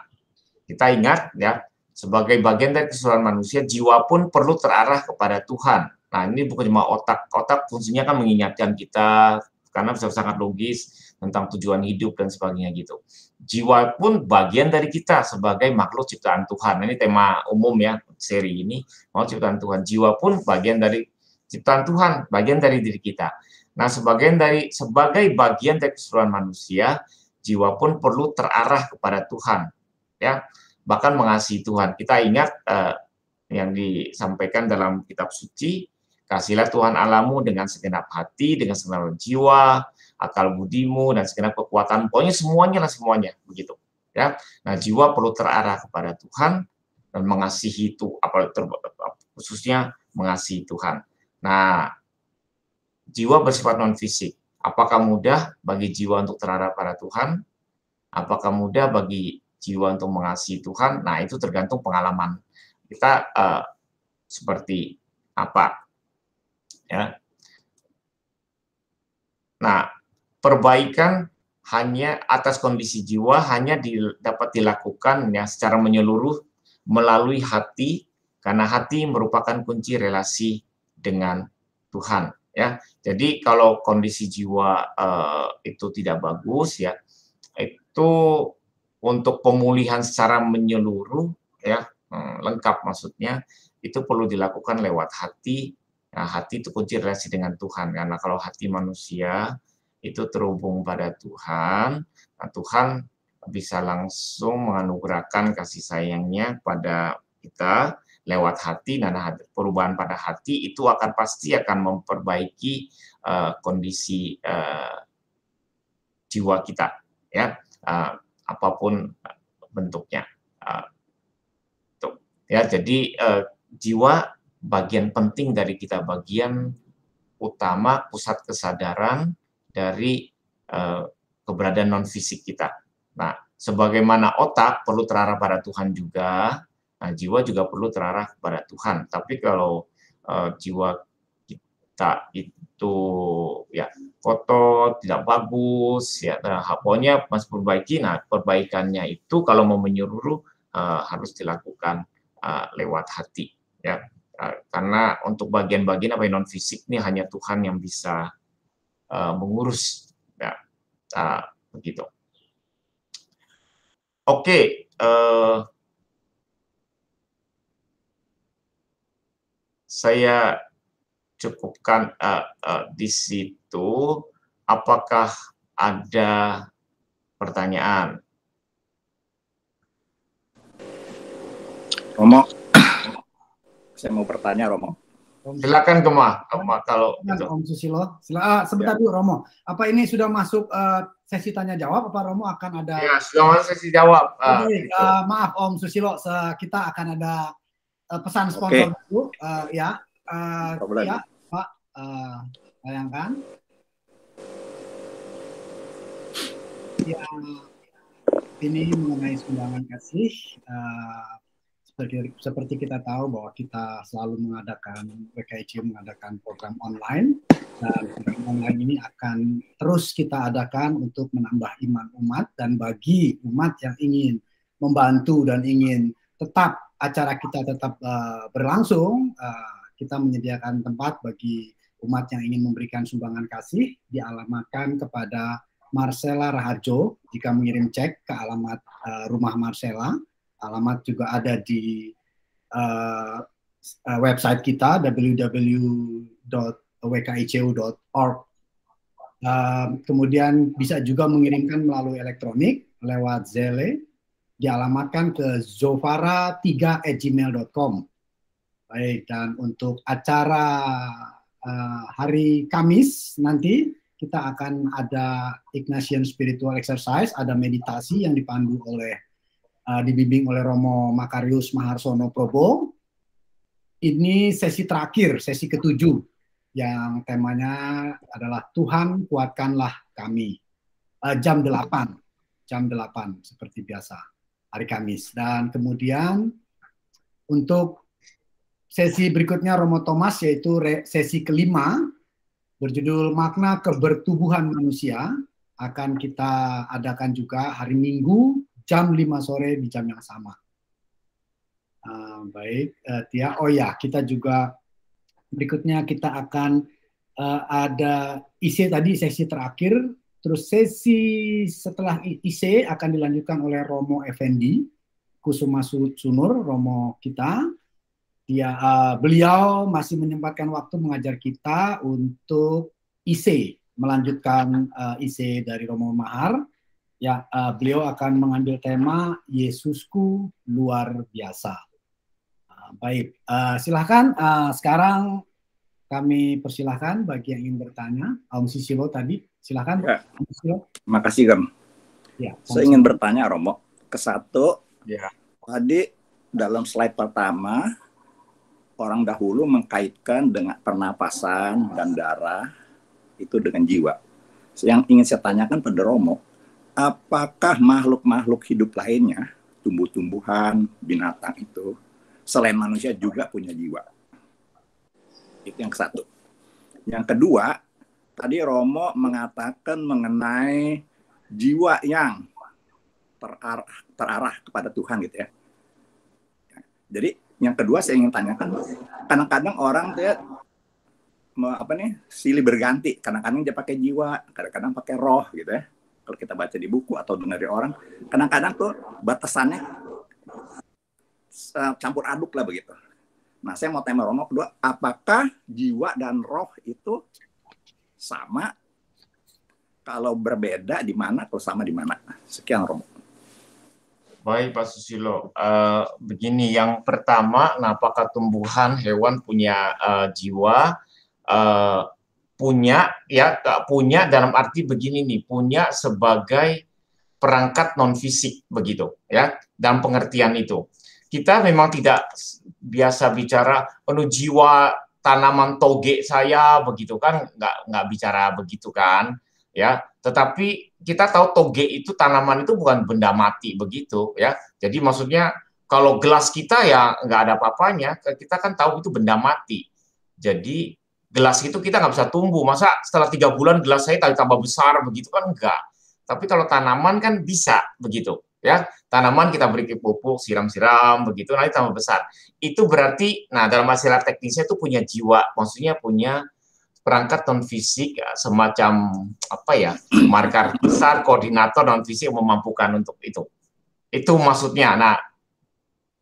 kita ingat ya, sebagai bagian dari keseluruhan manusia, jiwa pun perlu terarah kepada Tuhan. Nah, ini bukan cuma otak. Otak fungsinya kan mengingatkan kita karena bisa sangat logis tentang tujuan hidup dan sebagainya gitu. Jiwa pun bagian dari kita sebagai makhluk ciptaan Tuhan. Ini tema umum ya seri ini, makhluk ciptaan Tuhan. Jiwa pun bagian dari ciptaan Tuhan, bagian dari diri kita. Nah, sebagian dari sebagai bagian dari keseluruhan manusia, jiwa pun perlu terarah kepada Tuhan, ya, bahkan mengasihi Tuhan. Kita ingat eh, yang disampaikan dalam kitab suci, kasihilah Tuhan Alamu dengan segenap hati, dengan segenap jiwa, akal budimu dan segenap kekuatan. Pokoknya semuanya lah semuanya begitu. Ya. Nah, jiwa perlu terarah kepada Tuhan dan mengasihi itu apalagi khususnya mengasihi Tuhan. Nah, jiwa bersifat non fisik. Apakah mudah bagi jiwa untuk terhadap pada Tuhan? Apakah mudah bagi jiwa untuk mengasihi Tuhan? Nah, itu tergantung pengalaman kita uh, seperti apa. Ya. Nah, perbaikan hanya atas kondisi jiwa hanya di, dapat dilakukan ya secara menyeluruh melalui hati karena hati merupakan kunci relasi dengan Tuhan ya. Jadi kalau kondisi jiwa uh, itu tidak bagus ya, itu untuk pemulihan secara menyeluruh ya, hmm, lengkap maksudnya itu perlu dilakukan lewat hati. Nah, hati itu kunci relasi dengan Tuhan karena kalau hati manusia itu terhubung pada Tuhan, nah, Tuhan bisa langsung menganugerahkan kasih sayangnya pada kita lewat hati, nah perubahan pada hati itu akan pasti akan memperbaiki uh, kondisi uh, jiwa kita, ya uh, apapun bentuknya. Uh, tuh. Ya, jadi uh, jiwa bagian penting dari kita, bagian utama pusat kesadaran dari uh, keberadaan non fisik kita. Nah, sebagaimana otak perlu terarah pada Tuhan juga, Nah, jiwa juga perlu terarah kepada Tuhan. Tapi kalau uh, jiwa kita itu ya kotor, tidak bagus, ya nah, pokoknya masih perbaiki. Nah, perbaikannya itu kalau mau menyuruh uh, eh, harus dilakukan uh, lewat hati, ya. Uh, karena untuk bagian-bagian apa yang non fisik ini hanya Tuhan yang bisa uh, mengurus, ya uh, begitu. Oke, okay, uh, saya cukupkan uh, uh, di situ. Apakah ada pertanyaan? Romo, saya mau bertanya Romo. Silakan Kema, Kema kalau Silakan, ya, Om Susilo, Sila, uh, sebentar ya. dulu Romo. Apa ini sudah masuk uh, sesi tanya jawab? Apa Romo akan ada? Ya, sudah masuk sesi jawab. Uh, Jadi, uh, maaf Om Susilo, kita akan ada Eh, pesan sponsor okay. dulu uh, ya. Uh, ya Pak uh, bayangkan Ya, ini mengenai sumbangan kasih uh, seperti seperti kita tahu bahwa kita selalu mengadakan PKIC mengadakan program online dan program online ini akan terus kita adakan untuk menambah iman umat dan bagi umat yang ingin membantu dan ingin tetap acara kita tetap uh, berlangsung, uh, kita menyediakan tempat bagi umat yang ingin memberikan sumbangan kasih dialamatkan kepada Marcela Raharjo jika mengirim cek ke alamat uh, rumah Marcela. Alamat juga ada di uh, website kita www.wkicu.org. Uh, kemudian bisa juga mengirimkan melalui elektronik lewat Zelle dialamatkan ke zofara gmail.com Baik, dan untuk acara uh, hari Kamis nanti kita akan ada Ignatian Spiritual Exercise, ada meditasi yang dipandu oleh uh, dibimbing oleh Romo Makarius Maharsono Probo. Ini sesi terakhir, sesi ketujuh yang temanya adalah Tuhan kuatkanlah kami. Uh, jam delapan, jam delapan seperti biasa hari Kamis. Dan kemudian untuk sesi berikutnya Romo Thomas yaitu sesi kelima berjudul makna kebertubuhan manusia akan kita adakan juga hari Minggu jam 5 sore di jam yang sama. Uh, baik, uh, Tia. Oh ya, kita juga berikutnya kita akan uh, ada isi tadi sesi terakhir Terus sesi setelah IC akan dilanjutkan oleh Romo Effendi, Kusuma Sunur, Romo kita. Dia uh, beliau masih menyempatkan waktu mengajar kita untuk IC, melanjutkan uh, eh, IC dari Romo Mahar. Ya, uh, beliau akan mengambil tema Yesusku luar biasa. Uh, baik, uh, silahkan uh, sekarang kami persilahkan bagi yang ingin bertanya. Om Sisilo tadi, silahkan. Ya. Terima kasih, Makasih, Gam. Ya, Saya ingin bertanya, Romo. kesatu, ya. tadi dalam slide pertama, orang dahulu mengkaitkan dengan pernapasan dan darah itu dengan jiwa. yang ingin saya tanyakan pada Romo, apakah makhluk-makhluk hidup lainnya, tumbuh-tumbuhan, binatang itu, selain manusia juga punya jiwa? Itu yang satu. Yang kedua, tadi Romo mengatakan mengenai jiwa yang terarah, terarah kepada Tuhan gitu ya. Jadi yang kedua saya ingin tanyakan, kadang-kadang orang tuh ya, apa nih silih berganti, kadang-kadang dia pakai jiwa, kadang-kadang pakai roh gitu ya. Kalau kita baca di buku atau dengar di orang, kadang-kadang tuh batasannya eh, campur aduk lah begitu. Nah, saya mau tema Romo kedua, apakah jiwa dan roh itu sama? Kalau berbeda di mana? atau sama di mana? Sekian Romo. Baik Pak Susilo, uh, begini yang pertama, apakah tumbuhan hewan punya uh, jiwa? Uh, punya ya punya dalam arti begini nih, punya sebagai perangkat non fisik begitu ya dalam pengertian itu kita memang tidak biasa bicara penuh oh, jiwa tanaman toge saya begitu kan nggak nggak bicara begitu kan ya tetapi kita tahu toge itu tanaman itu bukan benda mati begitu ya jadi maksudnya kalau gelas kita ya nggak ada apa-apanya kita kan tahu itu benda mati jadi gelas itu kita nggak bisa tumbuh masa setelah tiga bulan gelas saya tambah besar begitu kan enggak tapi kalau tanaman kan bisa begitu ya tanaman kita beri pupuk, siram-siram, begitu nanti tambah besar. Itu berarti, nah dalam masalah teknisnya itu punya jiwa, maksudnya punya perangkat non fisik ya, semacam apa ya marker besar koordinator non fisik memampukan untuk itu itu maksudnya nah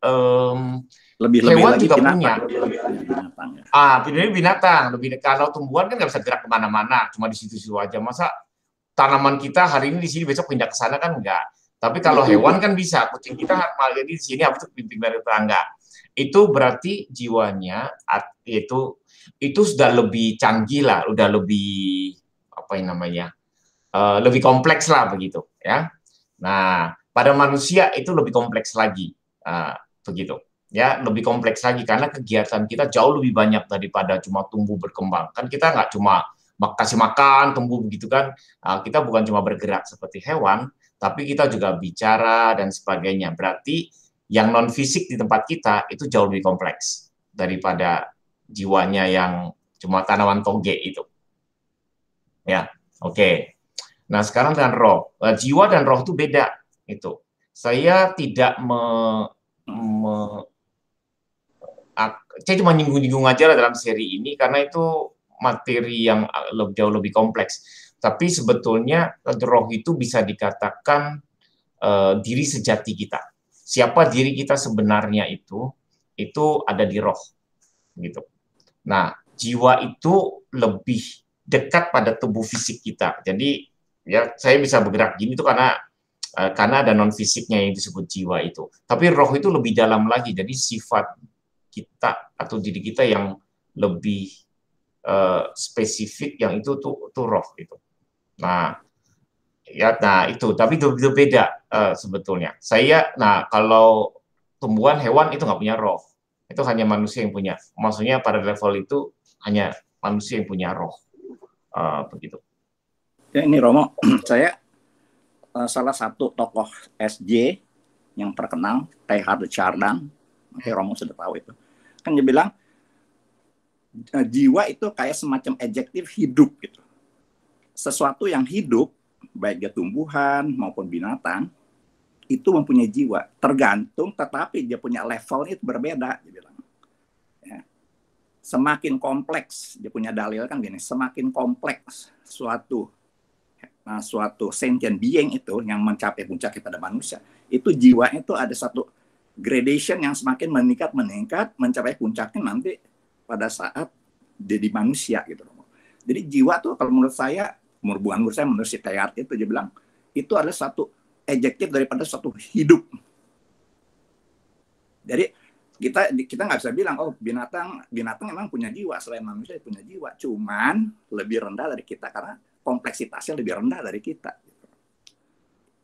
um, lebih lebih hewan lagi juga binatang, punya lebih, ya. ah, lebih, binatang, ah binatang lebih kalau tumbuhan kan nggak bisa gerak kemana-mana cuma di situ-situ aja masa tanaman kita hari ini di sini besok pindah ke sana kan enggak tapi kalau iya hewan kan bisa, kucing kita jadi di sini apa itu dari tetangga. Itu berarti jiwanya itu itu sudah lebih canggih lah, sudah lebih apa yang namanya? Uh, lebih kompleks lah begitu ya. Nah, pada manusia itu lebih kompleks lagi uh, begitu ya lebih kompleks lagi karena kegiatan kita jauh lebih banyak daripada cuma tumbuh berkembang kan kita nggak cuma kasih makan tumbuh begitu kan uh, kita bukan cuma bergerak seperti hewan tapi kita juga bicara dan sebagainya. Berarti yang non fisik di tempat kita itu jauh lebih kompleks daripada jiwanya yang cuma tanaman toge itu. Ya, oke. Okay. Nah sekarang dengan roh, eh, jiwa dan roh itu beda itu. Saya tidak me, me ak, saya cuma nyinggung-nyinggung aja lah dalam seri ini karena itu materi yang eh, jauh lebih kompleks tapi sebetulnya eh, roh itu bisa dikatakan uh, diri sejati kita. Siapa diri kita sebenarnya itu, itu ada di roh. gitu. Nah, jiwa itu lebih dekat pada tubuh fisik kita. Jadi ya saya bisa bergerak gini itu karena eh, karena ada non fisiknya yang disebut jiwa itu. Tapi roh itu lebih dalam lagi. Jadi sifat kita atau diri kita yang lebih uh, spesifik yang itu tuh, tuh roh itu. Nah, ya nah itu tapi itu, itu beda uh, sebetulnya saya nah kalau tumbuhan hewan itu nggak punya roh itu hanya manusia yang punya maksudnya pada level itu hanya manusia yang punya roh uh, begitu ya ini Romo saya uh, salah satu tokoh SJ yang terkenal T. Hardo Chardin Romo sudah tahu itu kan dia bilang jiwa itu kayak semacam adjektif hidup gitu sesuatu yang hidup, baik dia tumbuhan maupun binatang, itu mempunyai jiwa. Tergantung, tetapi dia punya levelnya itu berbeda. Dia Ya. Semakin kompleks, dia punya dalil kan gini, semakin kompleks suatu ya, nah, suatu sentient being itu yang mencapai puncaknya pada manusia, itu jiwa itu ada satu gradation yang semakin meningkat meningkat mencapai puncaknya nanti pada saat jadi manusia gitu. Jadi jiwa tuh kalau menurut saya bukan menurut saya menurut si Teyart itu dia bilang itu adalah satu ejektif daripada satu hidup. Jadi kita kita nggak bisa bilang oh binatang binatang emang punya jiwa selain manusia punya jiwa cuman lebih rendah dari kita karena kompleksitasnya lebih rendah dari kita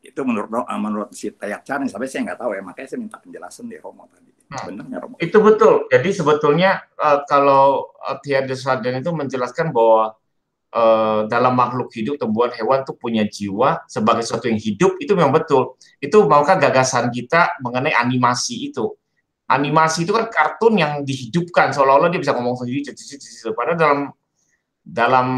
itu menurut eh, menurut si Tayat Chan sampai saya nggak tahu ya makanya saya minta penjelasan di Romo tadi hmm. itu betul jadi sebetulnya uh, kalau uh, eh, Tia Desarden itu menjelaskan bahwa Eh, dalam makhluk hidup tumbuhan hewan tuh punya jiwa sebagai sesuatu yang hidup itu memang betul. Itu maukah gagasan kita mengenai animasi itu. Animasi itu kan kartun yang dihidupkan seolah-olah dia bisa ngomong sendiri. Padahal dalam dalam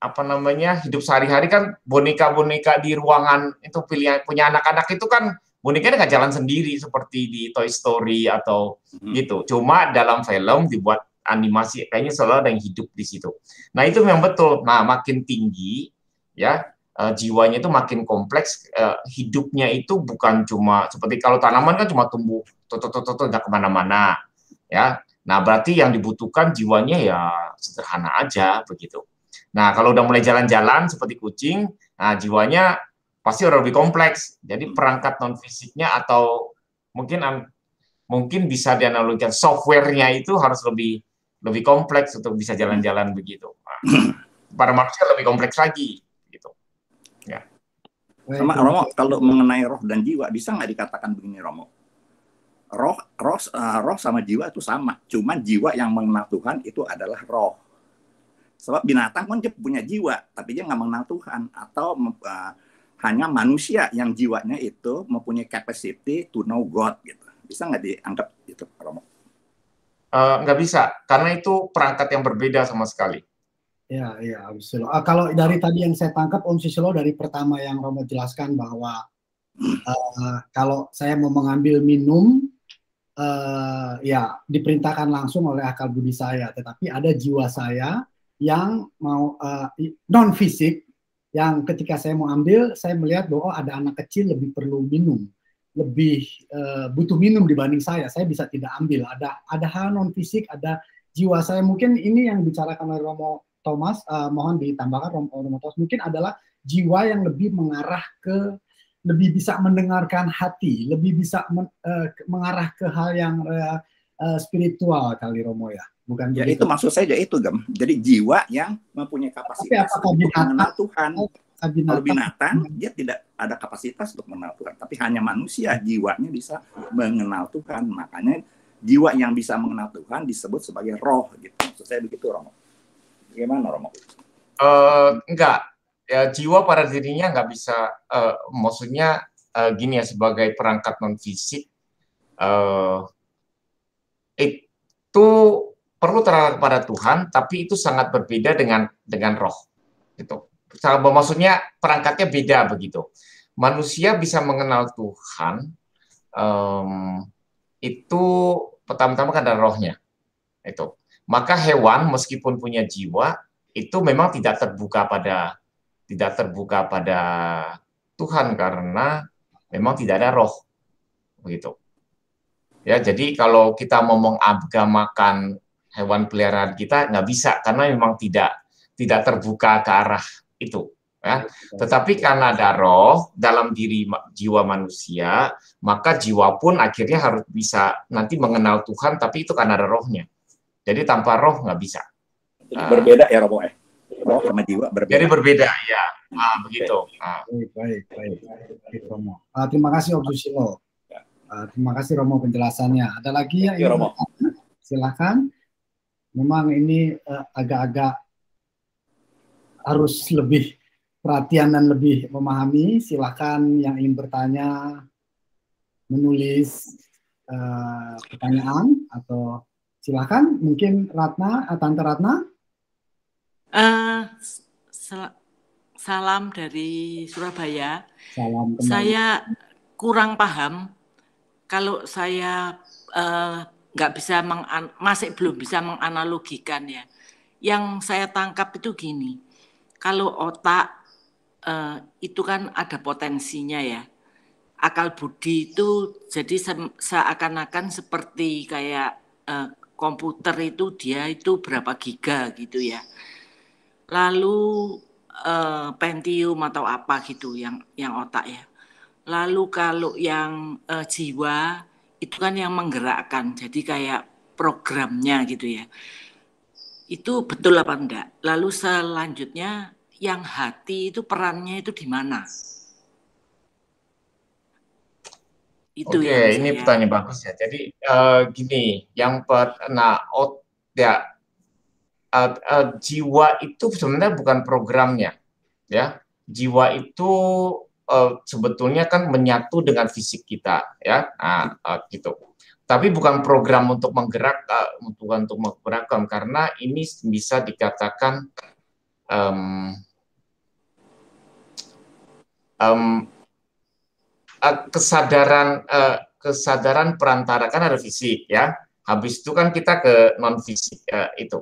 apa namanya hidup sehari-hari kan boneka-boneka di ruangan itu pilihan punya anak-anak itu kan bonekanya nggak jalan sendiri seperti di Toy Story atau hmm. gitu. Cuma dalam film dibuat animasi kayaknya selalu ada yang hidup di situ. Nah itu memang betul. Nah makin tinggi ya uh, jiwanya itu makin kompleks, uh, hidupnya itu bukan cuma seperti kalau tanaman kan cuma tumbuh toto nggak kemana-mana, ya. Nah berarti yang dibutuhkan jiwanya ya sederhana aja begitu. Nah kalau udah mulai jalan-jalan seperti kucing, nah jiwanya pasti udah lebih kompleks. Jadi perangkat non fisiknya atau mungkin mungkin bisa dianalogikan softwarenya itu harus lebih lebih kompleks untuk bisa jalan-jalan begitu. Para manusia lebih kompleks lagi gitu. Ya. Sama Romo, kalau mengenai roh dan jiwa bisa nggak dikatakan begini Romo? Roh, roh, uh, roh sama jiwa itu sama, cuman jiwa yang mengenal Tuhan itu adalah roh. Sebab binatang kan punya jiwa, tapi dia nggak mengenal Tuhan atau uh, hanya manusia yang jiwanya itu mempunyai capacity to know God gitu. Bisa nggak dianggap itu Romo? Eh, nggak uh, bisa karena itu perangkat yang berbeda sama sekali. Ya, ya, Om Uh, eh, kalau dari tadi yang saya tangkap Om sislo dari pertama yang Romo jelaskan bahwa uh, kalau saya mau mengambil minum, uh, ya diperintahkan langsung oleh akal budi saya, tetapi ada jiwa saya yang mau uh, non fisik yang ketika saya mau ambil saya melihat bahwa oh, ada anak kecil lebih perlu minum lebih uh, butuh minum dibanding saya. Saya bisa tidak ambil. Ada ada hal non fisik, ada jiwa saya. Mungkin ini yang bicarakan oleh Romo Thomas, uh, mohon ditambahkan Romo, Romo Thomas. Mungkin adalah jiwa yang lebih mengarah ke lebih bisa mendengarkan hati, lebih bisa men, uh, mengarah ke hal yang uh, uh, spiritual kali Romo ya. Bukan ya itu maksud saya itu gem. Jadi jiwa yang mempunyai kapasitas Tapi apakah untuk mengenal Tuhan binatang, kalau binatang dia tidak ada kapasitas untuk mengenal Tuhan, tapi hanya manusia jiwanya bisa mengenal Tuhan. Makanya jiwa yang bisa mengenal Tuhan disebut sebagai roh gitu. Maksud saya begitu Romo. Gimana Romo? Uh, enggak, ya, jiwa pada dirinya nggak bisa. Uh, maksudnya uh, gini ya sebagai perangkat non fisik uh, itu perlu terhadap pada Tuhan, tapi itu sangat berbeda dengan dengan roh gitu cara maksudnya perangkatnya beda begitu. Manusia bisa mengenal Tuhan um, itu pertama-tama kan ada rohnya itu. Maka hewan meskipun punya jiwa itu memang tidak terbuka pada tidak terbuka pada Tuhan karena memang tidak ada roh begitu. Ya, jadi kalau kita ngomong agamakan hewan peliharaan kita nggak bisa karena memang tidak tidak terbuka ke arah itu ya. Iya, Tetapi karena ada roh dalam diri jiwa manusia, maka jiwa pun akhirnya harus bisa nanti mengenal Tuhan, tapi itu karena ada rohnya. Jadi tanpa roh nggak bisa. Jadi ah. berbeda ya Romo eh? Roh sama jiwa berbeda. Jadi berbeda ya, nah, begitu. Ah. Baik, baik, baik. baik Romo. Ah, terima kasih Om Susilo. Ya. Ah, terima kasih Romo penjelasannya. Ada lagi ya, ya Romo? Silakan. Memang ini eh, agak-agak uh, agak -agak harus lebih perhatian dan lebih memahami. Silakan yang ingin bertanya menulis uh, pertanyaan atau silakan mungkin Ratna, eh, Tante Ratna. Uh, sel salam dari Surabaya. Salam kembali. Saya kurang paham kalau saya nggak uh, bisa masih belum bisa menganalogikan ya. Yang saya tangkap itu gini, kalau otak eh, itu kan ada potensinya ya. Akal budi itu jadi se seakan-akan seperti kayak eh, komputer itu dia itu berapa giga gitu ya. Lalu eh, Pentium atau apa gitu yang yang otak ya. Lalu kalau yang eh, jiwa itu kan yang menggerakkan. Jadi kayak programnya gitu ya itu betul apa enggak? Lalu selanjutnya yang hati itu perannya itu di mana? Itu Oke, yang ini pertanyaan bagus ya. Jadi uh, gini, yang per, nah, ot, ya, uh, uh, jiwa itu sebenarnya bukan programnya, ya. Jiwa itu uh, sebetulnya kan menyatu dengan fisik kita, ya. Nah, uh, gitu tapi bukan program untuk menggerak untuk untuk menggerakkan karena ini bisa dikatakan um, um, kesadaran uh, kesadaran perantara kan ada fisik ya habis itu kan kita ke non fisik uh, e, itu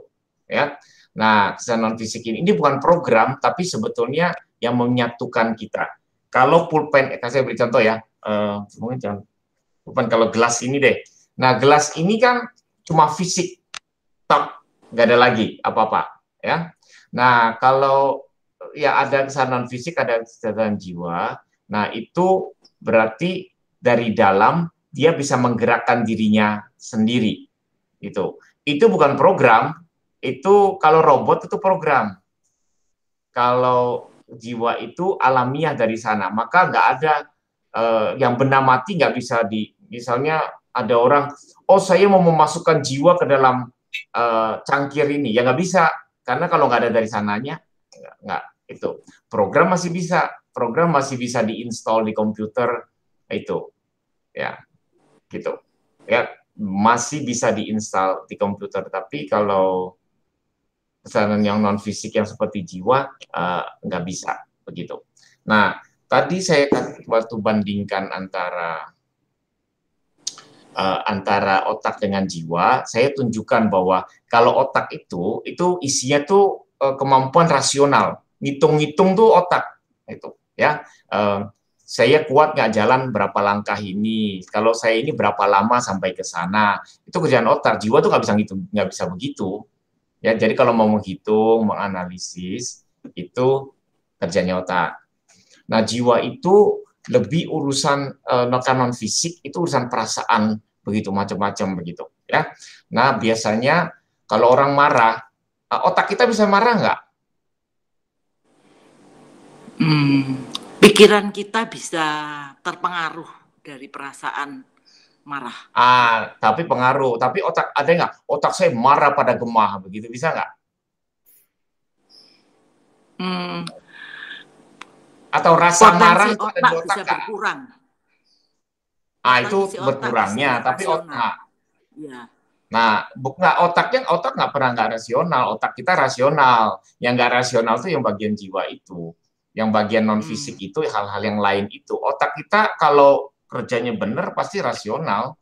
ya nah kesan non fisik ini ini bukan program tapi sebetulnya yang menyatukan kita kalau pulpen eh, saya beri contoh ya uh, mungkin jangan bukan kalau gelas ini deh. Nah, gelas ini kan cuma fisik, tak nggak ada lagi apa-apa, ya. Nah, kalau ya ada kesadaran fisik, ada kesadaran jiwa. Nah, itu berarti dari dalam dia bisa menggerakkan dirinya sendiri. Itu. Itu bukan program, itu kalau robot itu program. Kalau jiwa itu alamiah dari sana, maka nggak ada eh, yang benda mati nggak bisa di misalnya ada orang, oh saya mau memasukkan jiwa ke dalam uh, cangkir ini, ya nggak bisa, karena kalau nggak ada dari sananya, nggak itu program masih bisa, program masih bisa diinstal di komputer itu, ya gitu, ya masih bisa diinstal di komputer, tapi kalau pesanan yang non fisik yang seperti jiwa uh, nggak bisa begitu. Nah tadi saya waktu bandingkan antara Eh, antara otak dengan jiwa, saya tunjukkan bahwa kalau otak itu itu isinya tuh uh, kemampuan rasional, ngitung-ngitung tuh otak itu, ya. Uh, saya kuat nggak jalan berapa langkah ini, kalau saya ini berapa lama sampai ke sana, itu kerjaan otak, jiwa tuh nggak bisa gitu, nggak bisa begitu, ya. Jadi kalau mau menghitung, menganalisis itu kerjanya otak. Nah jiwa itu lebih urusan uh, non fisik itu urusan perasaan begitu macam-macam begitu ya. Nah biasanya kalau orang marah, ah, otak kita bisa marah nggak? Hmm, pikiran kita bisa terpengaruh dari perasaan marah. Ah, tapi pengaruh. Tapi otak ada nggak? Otak saya marah pada gemah, begitu bisa nggak? Hmm. Atau rasa marah itu ada di otak bisa kan? berkurang. A ah, itu otak, berkurangnya, tapi rasional. otak. Ya. Nah, nggak otaknya otak nggak pernah nggak rasional. Otak kita rasional. Yang nggak rasional itu yang bagian jiwa itu, yang bagian non fisik hmm. itu hal-hal yang lain itu. Otak kita kalau kerjanya benar pasti rasional.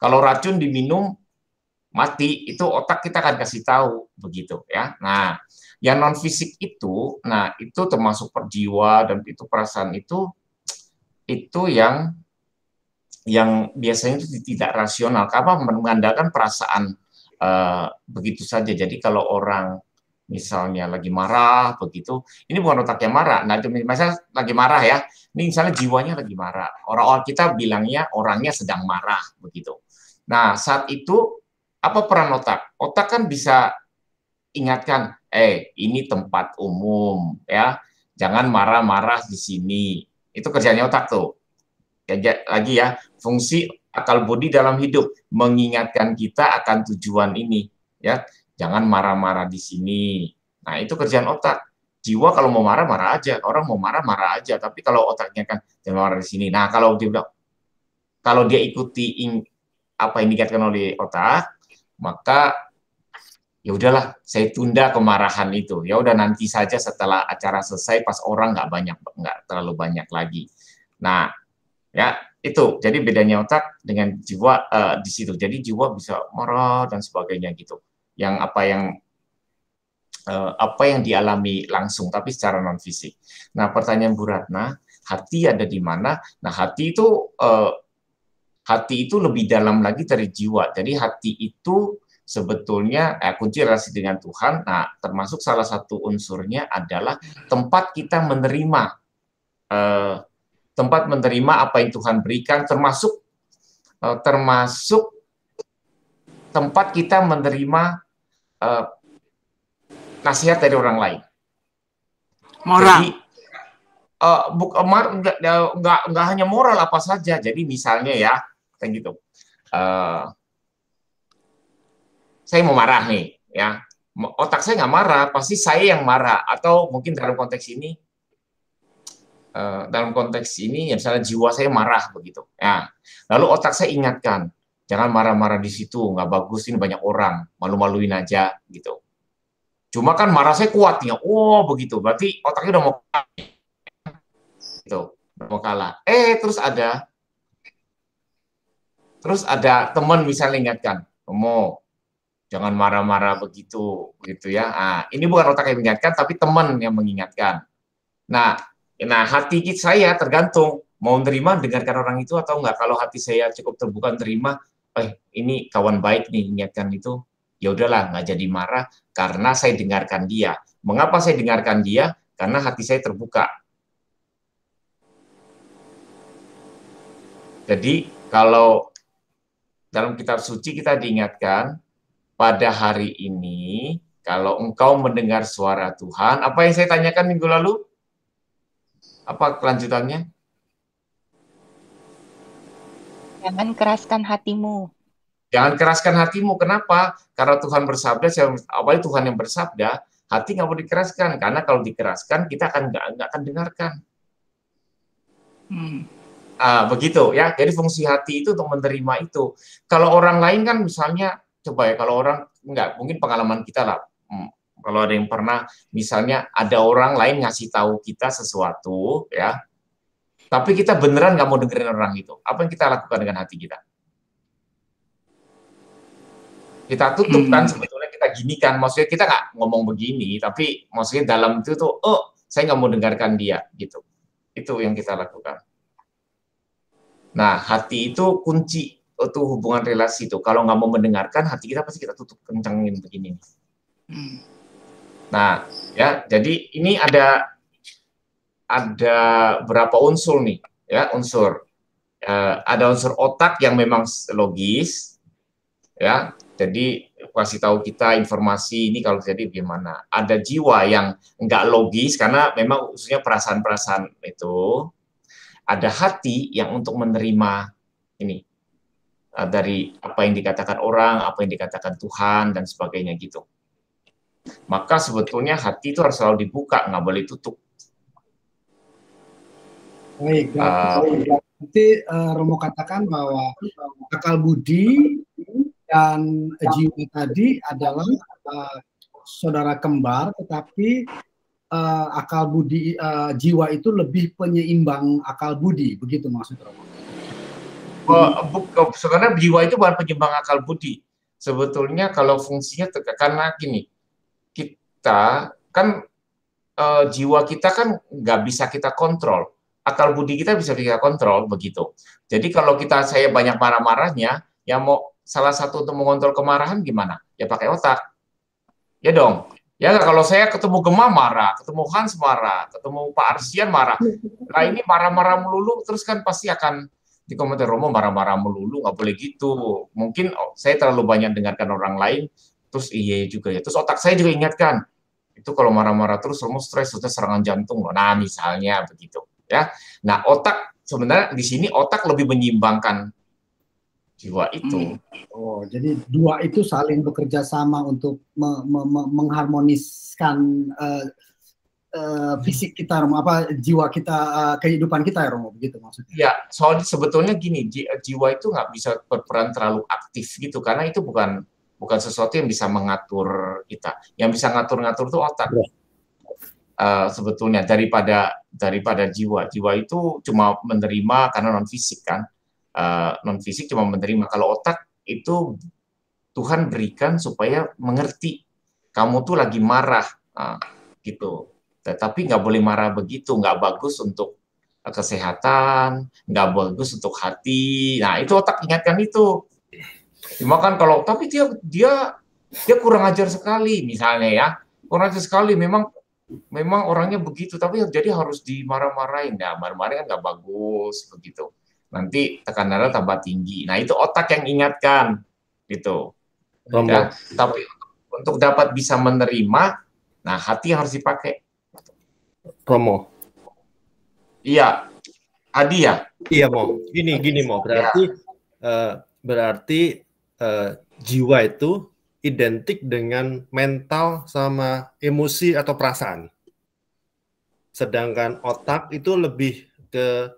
Kalau racun diminum mati itu otak kita akan kasih tahu begitu ya. Nah, yang non fisik itu, nah itu termasuk perjiwa dan itu perasaan itu itu yang yang biasanya itu tidak rasional karena mengandalkan perasaan uh, begitu saja. Jadi kalau orang misalnya lagi marah begitu, ini bukan otak yang marah. Nah, misalnya lagi marah ya, ini misalnya jiwanya lagi marah. Orang-orang kita bilangnya orangnya sedang marah begitu. Nah, saat itu apa peran otak? Otak kan bisa ingatkan, eh ini tempat umum ya, jangan marah-marah di sini. Itu kerjanya otak tuh. lagi ya, fungsi akal budi dalam hidup mengingatkan kita akan tujuan ini ya jangan marah-marah di sini nah itu kerjaan otak jiwa kalau mau marah marah aja orang mau marah marah aja tapi kalau otaknya kan jangan marah di sini nah kalau dia bilang kalau dia ikuti in, apa yang dikatakan oleh otak maka ya udahlah saya tunda kemarahan itu ya udah nanti saja setelah acara selesai pas orang nggak banyak nggak terlalu banyak lagi nah ya itu jadi bedanya otak dengan jiwa uh, di situ jadi jiwa bisa marah dan sebagainya gitu yang apa yang uh, apa yang dialami langsung tapi secara non fisik nah pertanyaan Bu Ratna hati ada di mana nah hati itu uh, hati itu lebih dalam lagi dari jiwa jadi hati itu sebetulnya eh, kunci relasi dengan Tuhan nah termasuk salah satu unsurnya adalah tempat kita menerima uh, tempat menerima apa yang Tuhan berikan termasuk eh, termasuk tempat kita menerima uh, nasihat dari orang lain. Moral. Jadi, uh, buk, enggak, enggak, enggak hanya moral apa saja. Jadi misalnya ya, kayak gitu. Uh, saya mau marah nih, ya. Otak saya nggak marah, pasti saya yang marah. Atau mungkin dalam konteks ini, Eh, dalam konteks ini ya misalnya jiwa saya marah begitu. Ya. Lalu otak saya ingatkan, jangan marah-marah di situ, nggak bagus ini banyak orang, malu-maluin aja gitu. Cuma kan marah saya kuatnya oh begitu, berarti otaknya udah mau kalah. Gitu, mau kalah. Eh terus ada terus ada teman misalnya ingatkan, mau jangan marah-marah begitu gitu ya. nah, ini bukan otak yang mengingatkan tapi teman yang mengingatkan. Nah, Nah, hati saya tergantung mau nerima dengarkan orang itu atau enggak. Kalau hati saya cukup terbuka nerima, eh ini kawan baik nih ingatkan itu, ya udahlah nggak jadi marah karena saya dengarkan dia. Mengapa saya dengarkan dia? Karena hati saya terbuka. Jadi kalau dalam kitab suci kita diingatkan pada hari ini kalau engkau mendengar suara Tuhan, apa yang saya tanyakan minggu lalu? apa kelanjutannya? Jangan keraskan hatimu. Jangan keraskan hatimu. Kenapa? Karena Tuhan bersabda, apalagi Tuhan yang bersabda, hati nggak mau dikeraskan. Karena kalau dikeraskan, kita akan nggak nggak akan dengarkan. Hmm. Uh, begitu ya. Jadi fungsi hati itu untuk menerima itu. Kalau orang lain kan misalnya, coba ya, kalau orang nggak mungkin pengalaman kita lah, hmm kalau ada yang pernah misalnya ada orang lain ngasih tahu kita sesuatu ya tapi kita beneran nggak mau dengerin orang itu apa yang kita lakukan dengan hati kita kita tutup kan hmm. sebetulnya kita gini kan maksudnya kita nggak ngomong begini tapi maksudnya dalam itu tuh oh saya nggak mau dengarkan dia gitu itu yang kita lakukan nah hati itu kunci itu hubungan relasi itu kalau nggak mau mendengarkan hati kita pasti kita tutup kencangin begini hmm. Nah, ya, jadi ini ada ada berapa unsur nih, ya, unsur. Ya, ada unsur otak yang memang logis, ya. Jadi kasih tahu kita informasi ini kalau jadi gimana. Ada jiwa yang nggak logis karena memang khususnya perasaan-perasaan itu. Ada hati yang untuk menerima ini eh, dari apa yang dikatakan orang, apa yang dikatakan Tuhan dan sebagainya gitu maka sebetulnya hati itu harus selalu dibuka, nggak boleh tutup. Baik, ah. nanti uh, Romo katakan bahwa akal budi dan jiwa tadi adalah uh, saudara kembar, tetapi uh, akal budi uh, jiwa itu lebih penyeimbang akal budi, begitu maksud Romo? Oh, oh, sebenarnya jiwa itu bukan penyeimbang akal budi. Sebetulnya kalau fungsinya karena gini, kita kan e, jiwa kita kan nggak bisa kita kontrol akal budi kita bisa kita kontrol begitu jadi kalau kita saya banyak marah-marahnya ya mau salah satu untuk mengontrol kemarahan gimana ya pakai otak ya dong ya kalau saya ketemu Gema marah ketemu Hans marah ketemu Pak Arsian marah nah ini marah-marah melulu terus kan pasti akan di komentar Romo marah-marah melulu nggak boleh gitu mungkin oh, saya terlalu banyak dengarkan orang lain terus iya juga ya terus otak saya juga ingatkan itu kalau marah-marah terus kamu stres terus serangan jantung loh nah misalnya begitu ya nah otak sebenarnya di sini otak lebih menyimbangkan jiwa itu hmm. oh jadi dua itu saling bekerja sama untuk me me me mengharmoniskan uh, uh, fisik kita Romo apa jiwa kita uh, kehidupan kita ya Romo begitu maksudnya ya soalnya sebetulnya gini jiwa itu nggak bisa berperan terlalu aktif gitu karena itu bukan bukan sesuatu yang bisa mengatur kita. Yang bisa ngatur-ngatur itu otak. Uh, sebetulnya daripada daripada jiwa. Jiwa itu cuma menerima karena non fisik kan. Uh, eh, non fisik cuma menerima. Kalau otak itu Tuhan berikan supaya mengerti kamu tuh lagi marah uh, gitu. Tapi nggak boleh marah begitu, nggak bagus untuk kesehatan, nggak bagus untuk hati. Nah itu otak ingatkan itu. Cuma kan kalau tapi dia dia dia kurang ajar sekali misalnya ya kurang ajar sekali memang memang orangnya begitu tapi jadi harus dimarah-marahin ya marah-marahin kan nggak bagus begitu nanti tekanan darah tambah tinggi nah itu otak yang ingatkan gitu ya, tapi untuk dapat bisa menerima nah hati harus dipakai promo iya Adi ya iya mau gini gini mau berarti ya. uh, berarti Eh, jiwa itu identik dengan mental sama emosi atau perasaan. Sedangkan otak itu lebih ke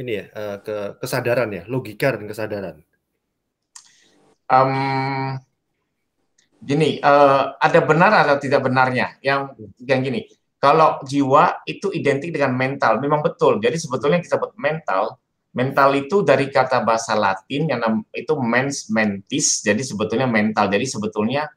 ini ya, uh, ke kesadaran ya, logika dan kesadaran. Um, gini, uh, ada benar atau tidak benarnya yang yang gini. Kalau jiwa itu identik dengan mental, memang betul. Jadi sebetulnya kita buat mental Mental itu dari kata bahasa Latin yang itu mens mentis, jadi sebetulnya mental. Jadi sebetulnya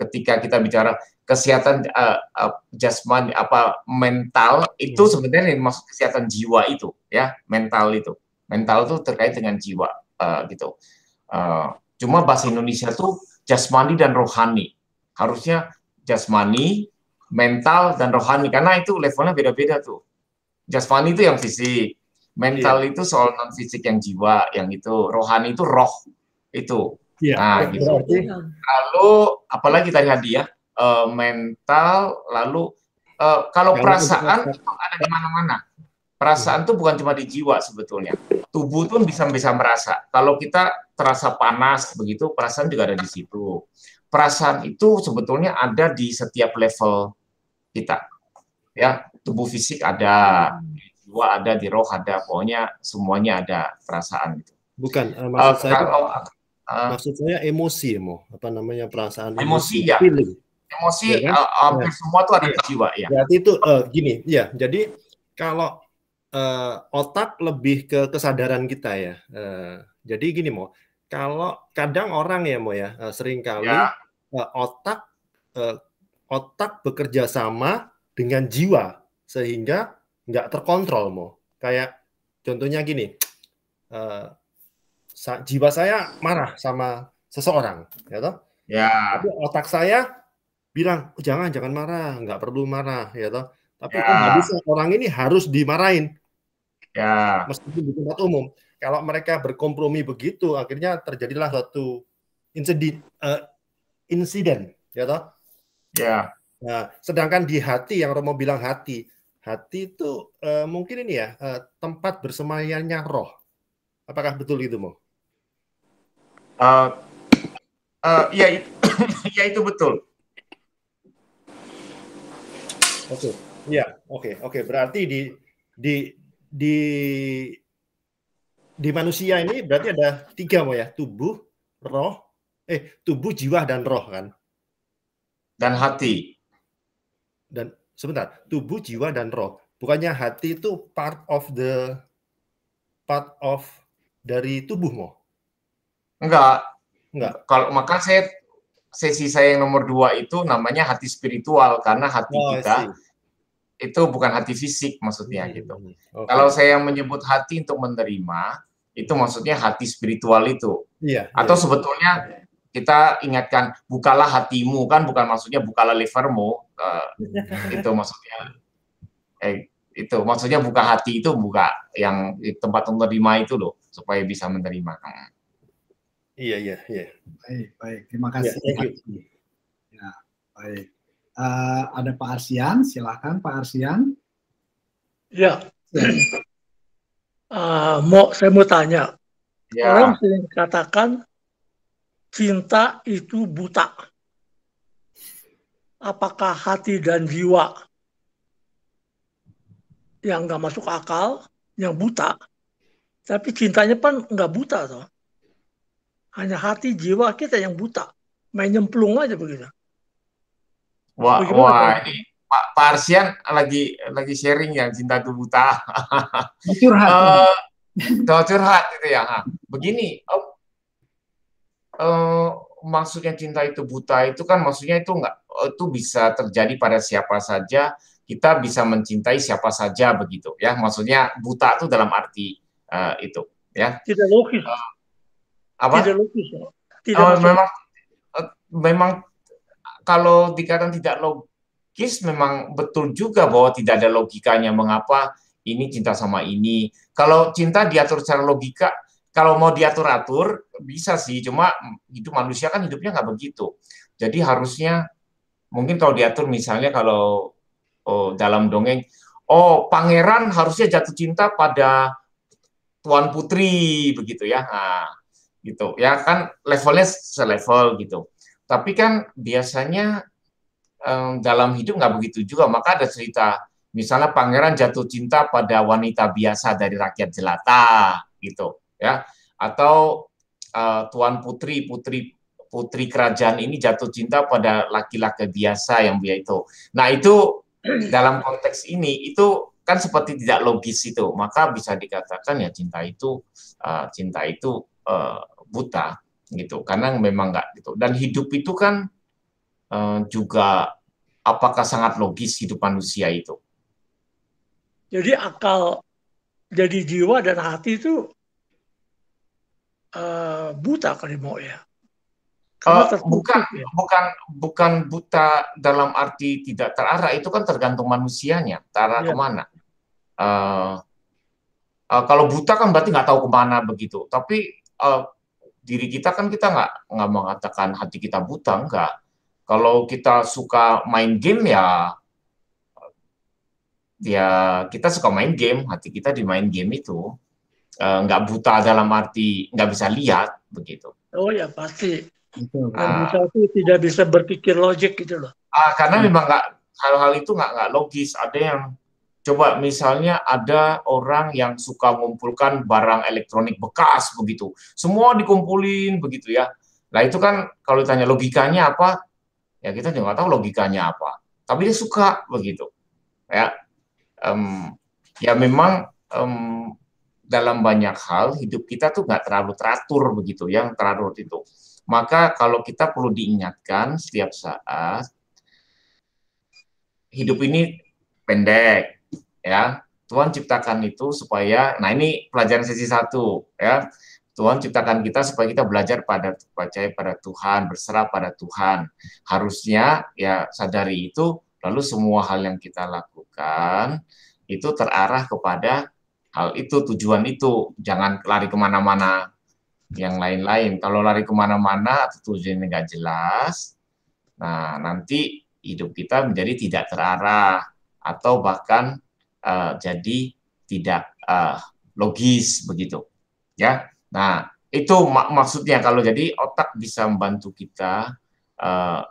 ketika kita bicara kesehatan uh, uh, jasmani apa mental itu yeah. sebenarnya maksud kesehatan jiwa itu ya mental itu mental itu terkait dengan jiwa uh, gitu uh, cuma bahasa Indonesia tuh jasmani dan rohani harusnya jasmani mental dan rohani karena itu levelnya beda-beda tuh jasmani itu yang fisik mental yeah. itu soal non fisik yang jiwa yang itu rohani itu roh itu yeah. nah gitu lalu apalagi tadi hadiah uh, mental lalu uh, kalau perasaan itu ada di mana-mana perasaan itu bukan cuma di jiwa sebetulnya tubuh pun bisa bisa merasa kalau kita terasa panas begitu perasaan juga ada di situ perasaan itu sebetulnya ada di setiap level kita ya tubuh fisik ada jiwa ada di roh ada pokoknya semuanya ada perasaan itu bukan uh, maksud uh, saya kalau, uh, maksud saya emosi mo apa namanya perasaan emosi, emosi ya feeling. emosi ya, kan? uh, hampir ya. semua itu ada ya. jiwa ya berarti itu uh, gini ya jadi kalau uh, otak lebih ke kesadaran kita ya uh, jadi gini mau kalau kadang orang ya mo ya uh, seringkali ya. Uh, otak uh, otak bekerja sama dengan jiwa sehingga nggak terkontrol mau kayak contohnya gini uh, sa jiwa saya marah sama seseorang ya toh ya tapi otak saya bilang oh, jangan jangan marah nggak perlu marah ya toh tapi ya. kan bisa orang ini harus dimarahin ya meskipun di tempat umum kalau mereka berkompromi begitu akhirnya terjadilah suatu insiden uh, insiden ya toh ya nah, sedangkan di hati yang Romo bilang hati hati itu uh, mungkin ini ya uh, tempat bersemayamnya roh. Apakah betul itu, Mo? Uh, uh, ya, ya itu betul. Oke, okay. ya, oke, okay, oke. Okay. Berarti di di di di manusia ini berarti ada tiga mo ya, tubuh, roh, eh tubuh, jiwa dan roh kan? Dan hati. Dan sebentar, tubuh, jiwa dan roh. Bukannya hati itu part of the part of dari tubuhmu? Enggak. Enggak. Kalau maka saya sesi saya yang nomor dua itu namanya hati spiritual karena hati oh, kita itu bukan hati fisik maksudnya hmm. gitu. Okay. Hmm, hmm. Kalau saya yang menyebut hati untuk menerima itu maksudnya hati spiritual itu. Iya. Atau iya. sebetulnya kita ingatkan bukalah hatimu kan bukan maksudnya bukalah livermu uh, itu maksudnya eh, itu maksudnya buka hati itu buka yang tempat menerima itu loh supaya bisa menerima hmm. iya iya iya baik baik terima kasih yeah, ya baik uh, ada Pak Arsian silahkan Pak Arsian ya yeah. uh, mau saya mau tanya yeah. orang sering katakan cinta itu buta. Apakah hati dan jiwa yang nggak masuk akal, yang buta, tapi cintanya kan nggak buta toh. Hanya hati jiwa kita yang buta, main nyemplung aja begitu. Wah, Bagaimana wah ini Pak, Parsian lagi lagi sharing ya cinta itu buta. curhat. uh, curhat gitu ya. Begini, oh, Eh, maksudnya cinta itu buta itu kan maksudnya itu enggak eh, itu bisa terjadi pada siapa saja kita bisa mencintai siapa saja begitu ya maksudnya buta itu dalam arti uh, itu ya tidak logis uh, apa tidak logis tidak uh, memang uh, memang kalau dikatakan tidak logis memang betul juga bahwa tidak ada logikanya mengapa ini cinta sama ini kalau cinta diatur secara logika kalau mau diatur-atur bisa sih, cuma itu manusia kan hidupnya nggak begitu. Jadi harusnya mungkin kalau diatur misalnya kalau oh, dalam dongeng, oh pangeran harusnya jatuh cinta pada tuan putri begitu ya, nah, gitu ya kan levelnya selevel gitu. Tapi kan biasanya um, dalam hidup nggak begitu juga, maka ada cerita misalnya pangeran jatuh cinta pada wanita biasa dari rakyat jelata gitu ya atau uh, tuan putri putri putri kerajaan ini jatuh cinta pada laki-laki biasa yang dia itu. Nah itu dalam konteks ini itu kan seperti tidak logis itu maka bisa dikatakan ya cinta itu uh, cinta itu uh, buta gitu karena memang nggak gitu dan hidup itu kan uh, juga apakah sangat logis hidup manusia itu jadi akal jadi jiwa dan hati itu Eh, buta kali mau ya. uh, bukan ya. bukan bukan buta dalam arti tidak terarah itu kan tergantung manusianya terarah ya. kemana. Uh, uh, kalau buta kan berarti nggak tahu kemana begitu. Tapi uh, diri kita kan kita nggak nggak mengatakan hati kita buta nggak. Kalau kita suka main game ya ya kita suka main game hati kita di main game itu Eh, nggak uh, buta dalam arti nggak bisa lihat begitu. Oh ya pasti. Uh, tidak bisa berpikir logik gitu loh. Uh, karena hmm. memang nggak hal-hal itu nggak nggak logis. Ada yang coba misalnya ada orang yang suka mengumpulkan barang elektronik bekas begitu. Semua dikumpulin begitu ya. Nah itu kan kalau ditanya logikanya apa, ya kita juga nggak tahu logikanya apa. Tapi dia suka begitu. Ya, um, ya memang um, dalam banyak hal hidup kita tuh nggak terlalu teratur begitu yang teratur itu. Maka kalau kita perlu diingatkan setiap saat hidup ini pendek ya. Tuhan ciptakan itu supaya nah ini pelajaran sesi satu ya. Tuhan ciptakan kita supaya kita belajar pada percaya pada Tuhan, berserah pada Tuhan. Harusnya ya sadari itu lalu semua hal yang kita lakukan itu terarah kepada hal itu tujuan itu jangan lari kemana-mana yang lain-lain kalau lari kemana-mana atau tujuannya nggak jelas nah nanti hidup kita menjadi tidak terarah atau bahkan uh, jadi tidak uh, logis begitu ya nah itu mak maksudnya kalau jadi otak bisa membantu kita uh, eh,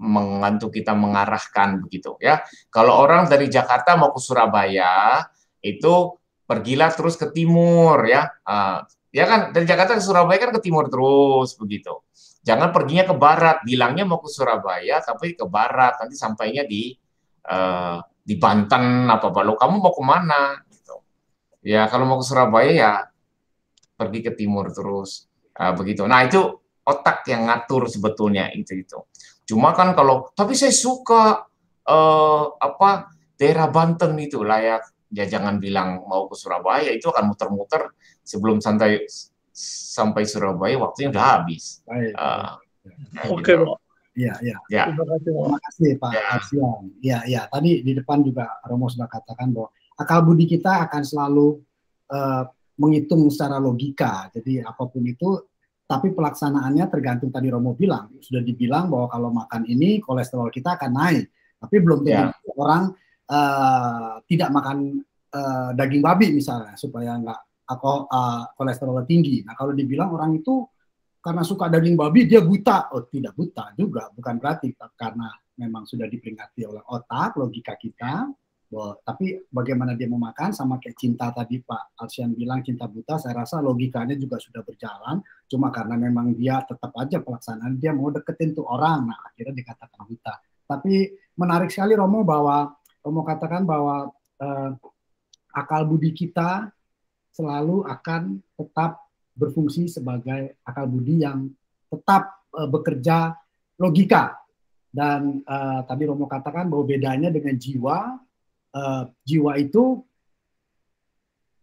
mengantu kita mengarahkan begitu ya. Kalau orang dari Jakarta mau ke Surabaya itu pergilah terus ke timur ya. Uh, ya kan dari Jakarta ke Surabaya kan ke timur terus begitu. Jangan perginya ke barat, bilangnya mau ke Surabaya tapi ke barat nanti sampainya di uh, di Banten apa apa lo kamu mau kemana gitu. Ya kalau mau ke Surabaya ya pergi ke timur terus uh, begitu. Nah itu otak yang ngatur sebetulnya itu itu. Cuma kan kalau tapi saya suka uh, apa daerah Banten itu layak ya jangan bilang mau ke Surabaya itu akan muter-muter sebelum santai sampai Surabaya waktunya udah habis. Uh, ya, Oke, gitu. Iya, iya. Ya. Terima kasih, Terima kasih Pak ya. Arsian. Iya, iya. Tadi di depan juga Romo sudah katakan bahwa akal budi kita akan selalu uh, menghitung secara logika. Jadi apapun itu tapi pelaksanaannya tergantung tadi Romo bilang sudah dibilang bahwa kalau makan ini kolesterol kita akan naik tapi belum tentu ya. orang uh, tidak makan uh, daging babi misalnya supaya nggak atau uh, eh, kolesterol tinggi. Nah kalau dibilang orang itu karena suka daging babi dia buta, oh tidak buta juga, bukan berarti karena memang sudah diperingati oleh otak logika kita. Bahwa, tapi bagaimana dia memakan sama kayak cinta tadi Pak Alsian bilang cinta buta, saya rasa logikanya juga sudah berjalan. Cuma karena memang dia tetap aja pelaksanaan dia mau deketin tuh orang, nah akhirnya dikatakan buta. Tapi menarik sekali Romo bahwa mau katakan bahwa eh, akal budi kita selalu akan tetap berfungsi sebagai akal budi yang tetap eh, bekerja logika dan eh, tadi Romo katakan bahwa bedanya dengan jiwa eh, jiwa itu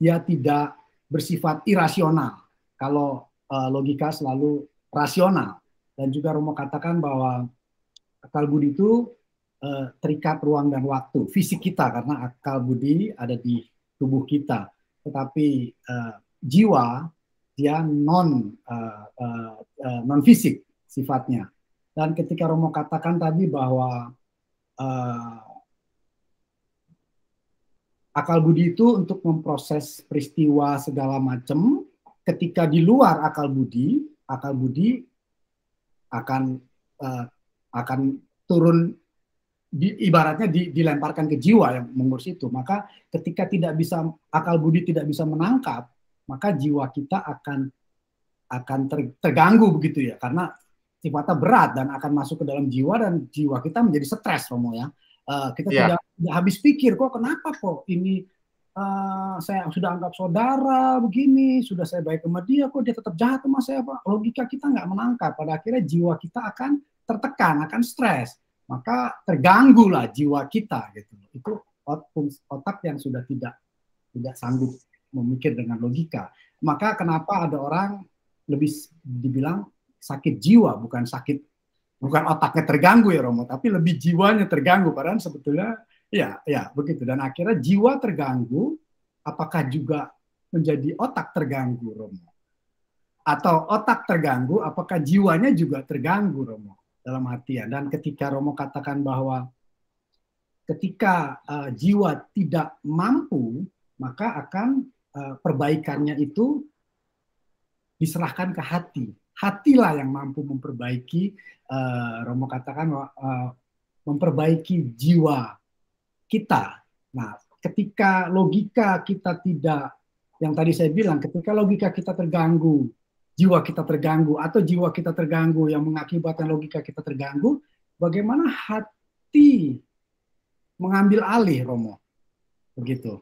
ya tidak bersifat irasional kalau eh, logika selalu rasional dan juga Romo katakan bahwa akal budi itu Eh, terikat ruang dan waktu fisik kita karena akal budi ada di tubuh kita tetapi uh, jiwa dia non uh, uh, uh, non fisik sifatnya dan ketika Romo katakan tadi bahwa uh, akal budi itu untuk memproses peristiwa segala macam ketika di luar akal budi akal budi akan uh, akan turun di, ibaratnya di, dilemparkan ke jiwa yang mengurus itu. Maka ketika tidak bisa akal budi tidak bisa menangkap, maka jiwa kita akan akan ter, terganggu begitu ya karena sifatnya berat dan akan masuk ke dalam jiwa dan jiwa kita menjadi stres Romo ya. Uh, kita yeah. tidak, tidak habis pikir kok kenapa kok ini uh, saya sudah anggap saudara begini, sudah saya baik sama dia kok dia tetap jahat sama saya Pak. Logika kita nggak menangkap pada akhirnya jiwa kita akan tertekan, akan stres maka terganggu lah jiwa kita gitu. Itu otak yang sudah tidak tidak sanggup memikir dengan logika. Maka kenapa ada orang lebih dibilang sakit jiwa bukan sakit bukan otaknya terganggu ya Romo, tapi lebih jiwanya terganggu. Padahal sebetulnya ya ya begitu dan akhirnya jiwa terganggu apakah juga menjadi otak terganggu Romo? Atau otak terganggu apakah jiwanya juga terganggu Romo? dalam ya. Dan ketika Romo katakan bahwa ketika uh, jiwa tidak mampu, maka akan uh, perbaikannya itu diserahkan ke hati. Hatilah yang mampu memperbaiki. Uh, Romo katakan uh, memperbaiki jiwa kita. Nah, ketika logika kita tidak, yang tadi saya bilang, ketika logika kita terganggu, jiwa kita terganggu atau jiwa kita terganggu yang mengakibatkan logika kita terganggu, bagaimana hati mengambil alih Romo? Begitu.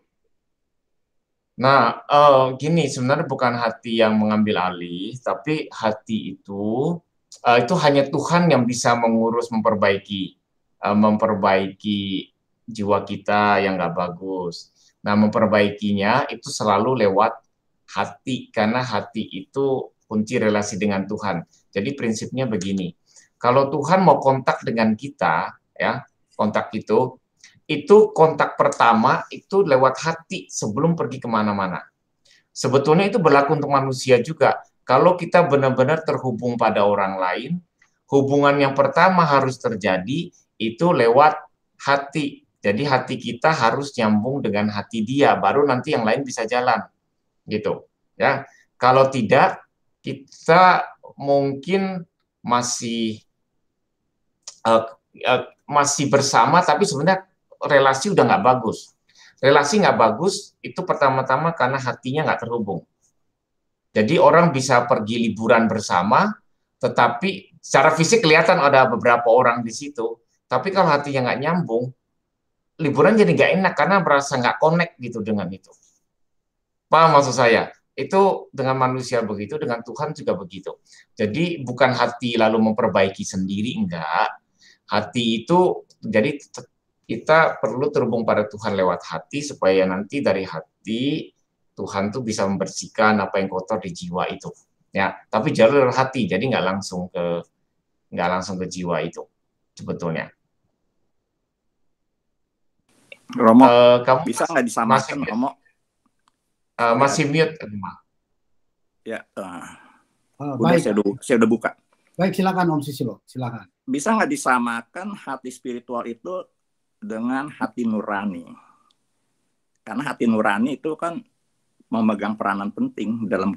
Nah, uh, gini sebenarnya bukan hati yang mengambil alih, tapi hati itu uh, itu hanya Tuhan yang bisa mengurus, memperbaiki, uh, memperbaiki jiwa kita yang nggak bagus. Nah, memperbaikinya itu selalu lewat hati karena hati itu kunci relasi dengan Tuhan. Jadi prinsipnya begini, kalau Tuhan mau kontak dengan kita, ya kontak itu, itu kontak pertama itu lewat hati sebelum pergi kemana-mana. Sebetulnya itu berlaku untuk manusia juga. Kalau kita benar-benar terhubung pada orang lain, hubungan yang pertama harus terjadi itu lewat hati. Jadi hati kita harus nyambung dengan hati dia, baru nanti yang lain bisa jalan, gitu. Ya, kalau tidak kita mungkin masih uh, uh, masih bersama tapi sebenarnya relasi udah nggak bagus relasi nggak bagus itu pertama-tama karena hatinya nggak terhubung jadi orang bisa pergi liburan bersama tetapi secara fisik kelihatan ada beberapa orang di situ tapi kalau hatinya nggak nyambung liburan jadi nggak enak karena merasa nggak connect gitu dengan itu paham maksud saya itu dengan manusia begitu, dengan Tuhan juga begitu. Jadi bukan hati lalu memperbaiki sendiri, enggak. Hati itu, jadi kita perlu terhubung pada Tuhan lewat hati, supaya nanti dari hati Tuhan tuh bisa membersihkan apa yang kotor di jiwa itu. Ya, tapi jalur hati, jadi nggak langsung ke nggak langsung ke jiwa itu sebetulnya. Romo, uh, kamu bisa nggak disamakan Romo? Romo? Uh, masih mute, eh, Ya. Uh, uh, baik. Saya, udah, saya udah buka. Baik, silakan Om Sisilo, silakan. Bisa nggak disamakan hati spiritual itu dengan hati nurani? Karena hati nurani itu kan memegang peranan penting dalam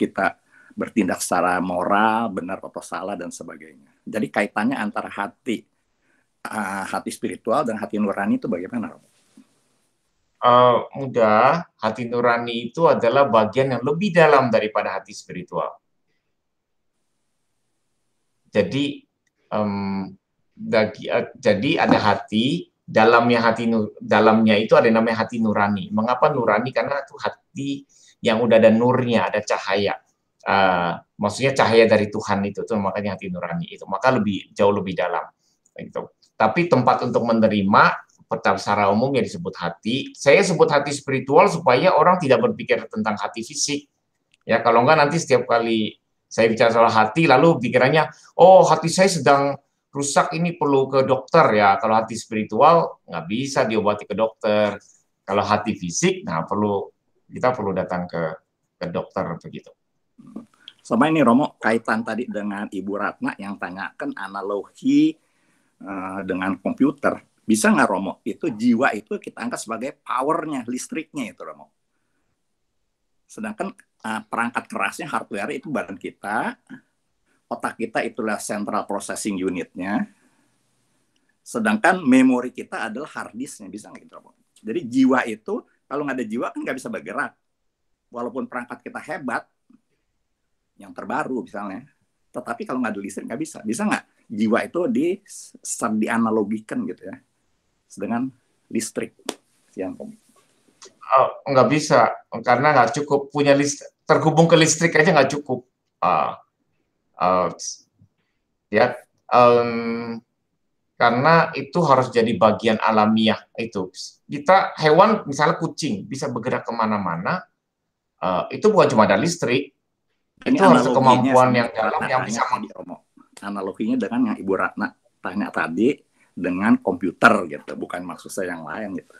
kita bertindak secara moral, benar atau salah dan sebagainya. Jadi kaitannya antara hati uh, hati spiritual dan hati nurani itu bagaimana, Om? uh, eh, muda, hati nurani itu adalah bagian yang lebih dalam daripada hati spiritual. Jadi um, dagi, uh, eh, jadi ada hati dalamnya hati nur, dalamnya itu ada yang namanya hati nurani. Mengapa nurani? Karena itu hati yang udah ada nurnya, ada cahaya. Uh, maksudnya cahaya dari Tuhan itu tuh makanya hati nurani itu maka lebih jauh lebih dalam Gitu. Tapi tempat untuk menerima peta secara umum yang disebut hati. Saya sebut hati spiritual supaya orang tidak berpikir tentang hati fisik. Ya, kalau enggak nanti setiap kali saya bicara soal hati lalu pikirannya, oh hati saya sedang rusak ini perlu ke dokter ya. Kalau hati spiritual nggak bisa diobati ke dokter. Kalau hati fisik, nah perlu kita perlu datang ke ke dokter begitu. Sama ini Romo kaitan tadi dengan Ibu Ratna yang tanyakan analogi uh, dengan komputer bisa nggak Romo? Itu jiwa itu kita angkat sebagai powernya, listriknya itu Romo. Sedangkan uh, perangkat kerasnya, hardware itu badan kita, otak kita itulah central processing unitnya, sedangkan memori kita adalah hard disknya bisa nggak gitu Romo? Jadi jiwa itu kalau nggak ada jiwa kan nggak bisa bergerak. Walaupun perangkat kita hebat, yang terbaru misalnya, tetapi kalau nggak ada listrik nggak bisa. Bisa nggak? Jiwa itu di dianalogikan gitu ya dengan listrik yang uh, nggak bisa karena nggak cukup punya list terhubung ke listrik aja nggak cukup uh, uh, ya um, karena itu harus jadi bagian alamiah itu kita hewan misalnya kucing bisa bergerak kemana-mana uh, itu bukan cuma ada listrik Ini itu harus kemampuan yang dalam yang bisa analoginya dengan yang Ibu Ratna tanya tadi dengan komputer gitu, bukan maksud saya yang lain gitu.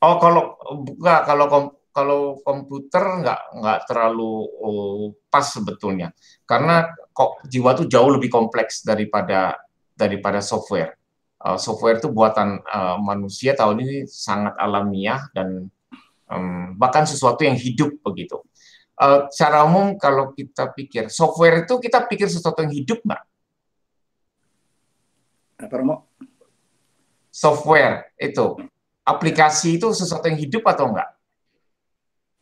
Oh kalau enggak kalau kom, kalau komputer nggak nggak terlalu oh, pas sebetulnya karena kok jiwa itu jauh lebih kompleks daripada daripada software. Uh, software itu buatan uh, manusia tahun ini sangat alamiah dan um, bahkan sesuatu yang hidup begitu. Uh, secara umum kalau kita pikir software itu kita pikir sesuatu yang hidup nggak? Apa Romo? Software itu. Aplikasi itu sesuatu yang hidup atau enggak?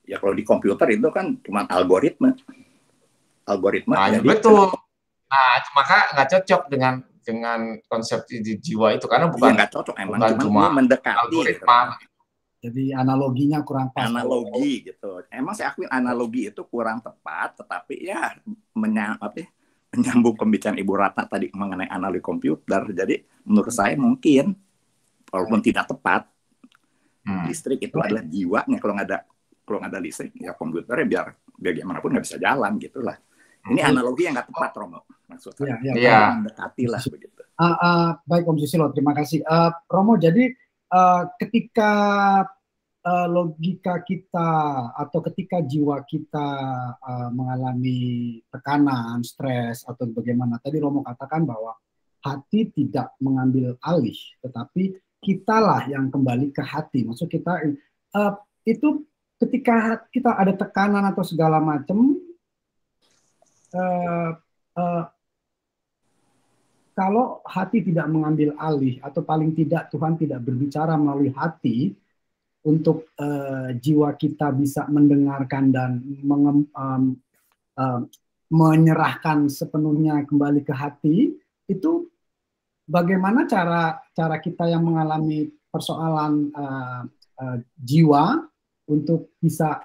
Ya kalau di komputer itu kan cuma algoritma. Algoritma. Nah, jadi betul. Nah, maka nggak cocok dengan dengan konsep di jiwa itu karena bukan ya, cocok emang bukan cuma mendekati algoritma. Gitu. Jadi analoginya kurang pas. Analogi gitu. Emang saya akui analogi itu kurang tepat, tetapi ya menya, apa, ya, nyambung pembicaraan Ibu Ratna tadi mengenai analisis komputer. Jadi menurut saya mungkin walaupun tidak tepat hmm. listrik itu adalah jiwanya kalau nggak ada kalau nggak ada listrik ya komputernya biar bagaimanapun nggak bisa jalan gitulah. Ini hmm. analogi yang nggak tepat Romo maksudnya. Ya. ya. Iya. Mendekati lah begitu. Uh, uh, baik Om Susilo, terima kasih. Uh, Romo, jadi uh, ketika uh, logika kita atau ketika jiwa kita uh, mengalami tekanan, stres atau bagaimana. Tadi Romo katakan bahwa hati tidak mengambil alih, tetapi kitalah yang kembali ke hati. Maksud kita uh, itu ketika kita ada tekanan atau segala macam, uh, uh, kalau hati tidak mengambil alih atau paling tidak Tuhan tidak berbicara melalui hati, untuk uh, jiwa kita bisa mendengarkan dan menge- um, uh, menyerahkan sepenuhnya kembali ke hati itu bagaimana cara cara kita yang mengalami persoalan uh, uh, jiwa untuk bisa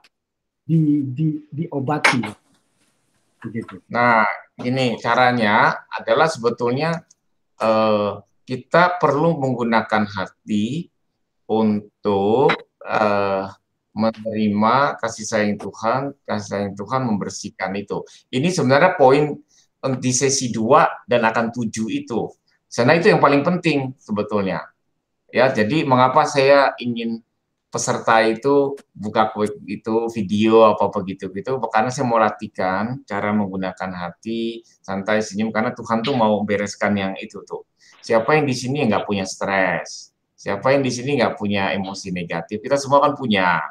di, di, diobati. Begitu. Nah, ini caranya adalah sebetulnya uh, kita perlu menggunakan hati untuk uh, menerima kasih sayang Tuhan, kasih sayang Tuhan membersihkan itu. Ini sebenarnya poin di sesi 2 dan akan 7 itu. Karena itu yang paling penting sebetulnya. Ya, jadi mengapa saya ingin peserta itu buka itu video apa begitu gitu karena saya mau latihkan cara menggunakan hati santai senyum karena Tuhan tuh mau bereskan yang itu tuh siapa yang di sini nggak punya stres Siapa yang di sini nggak punya emosi negatif? Kita semua kan punya,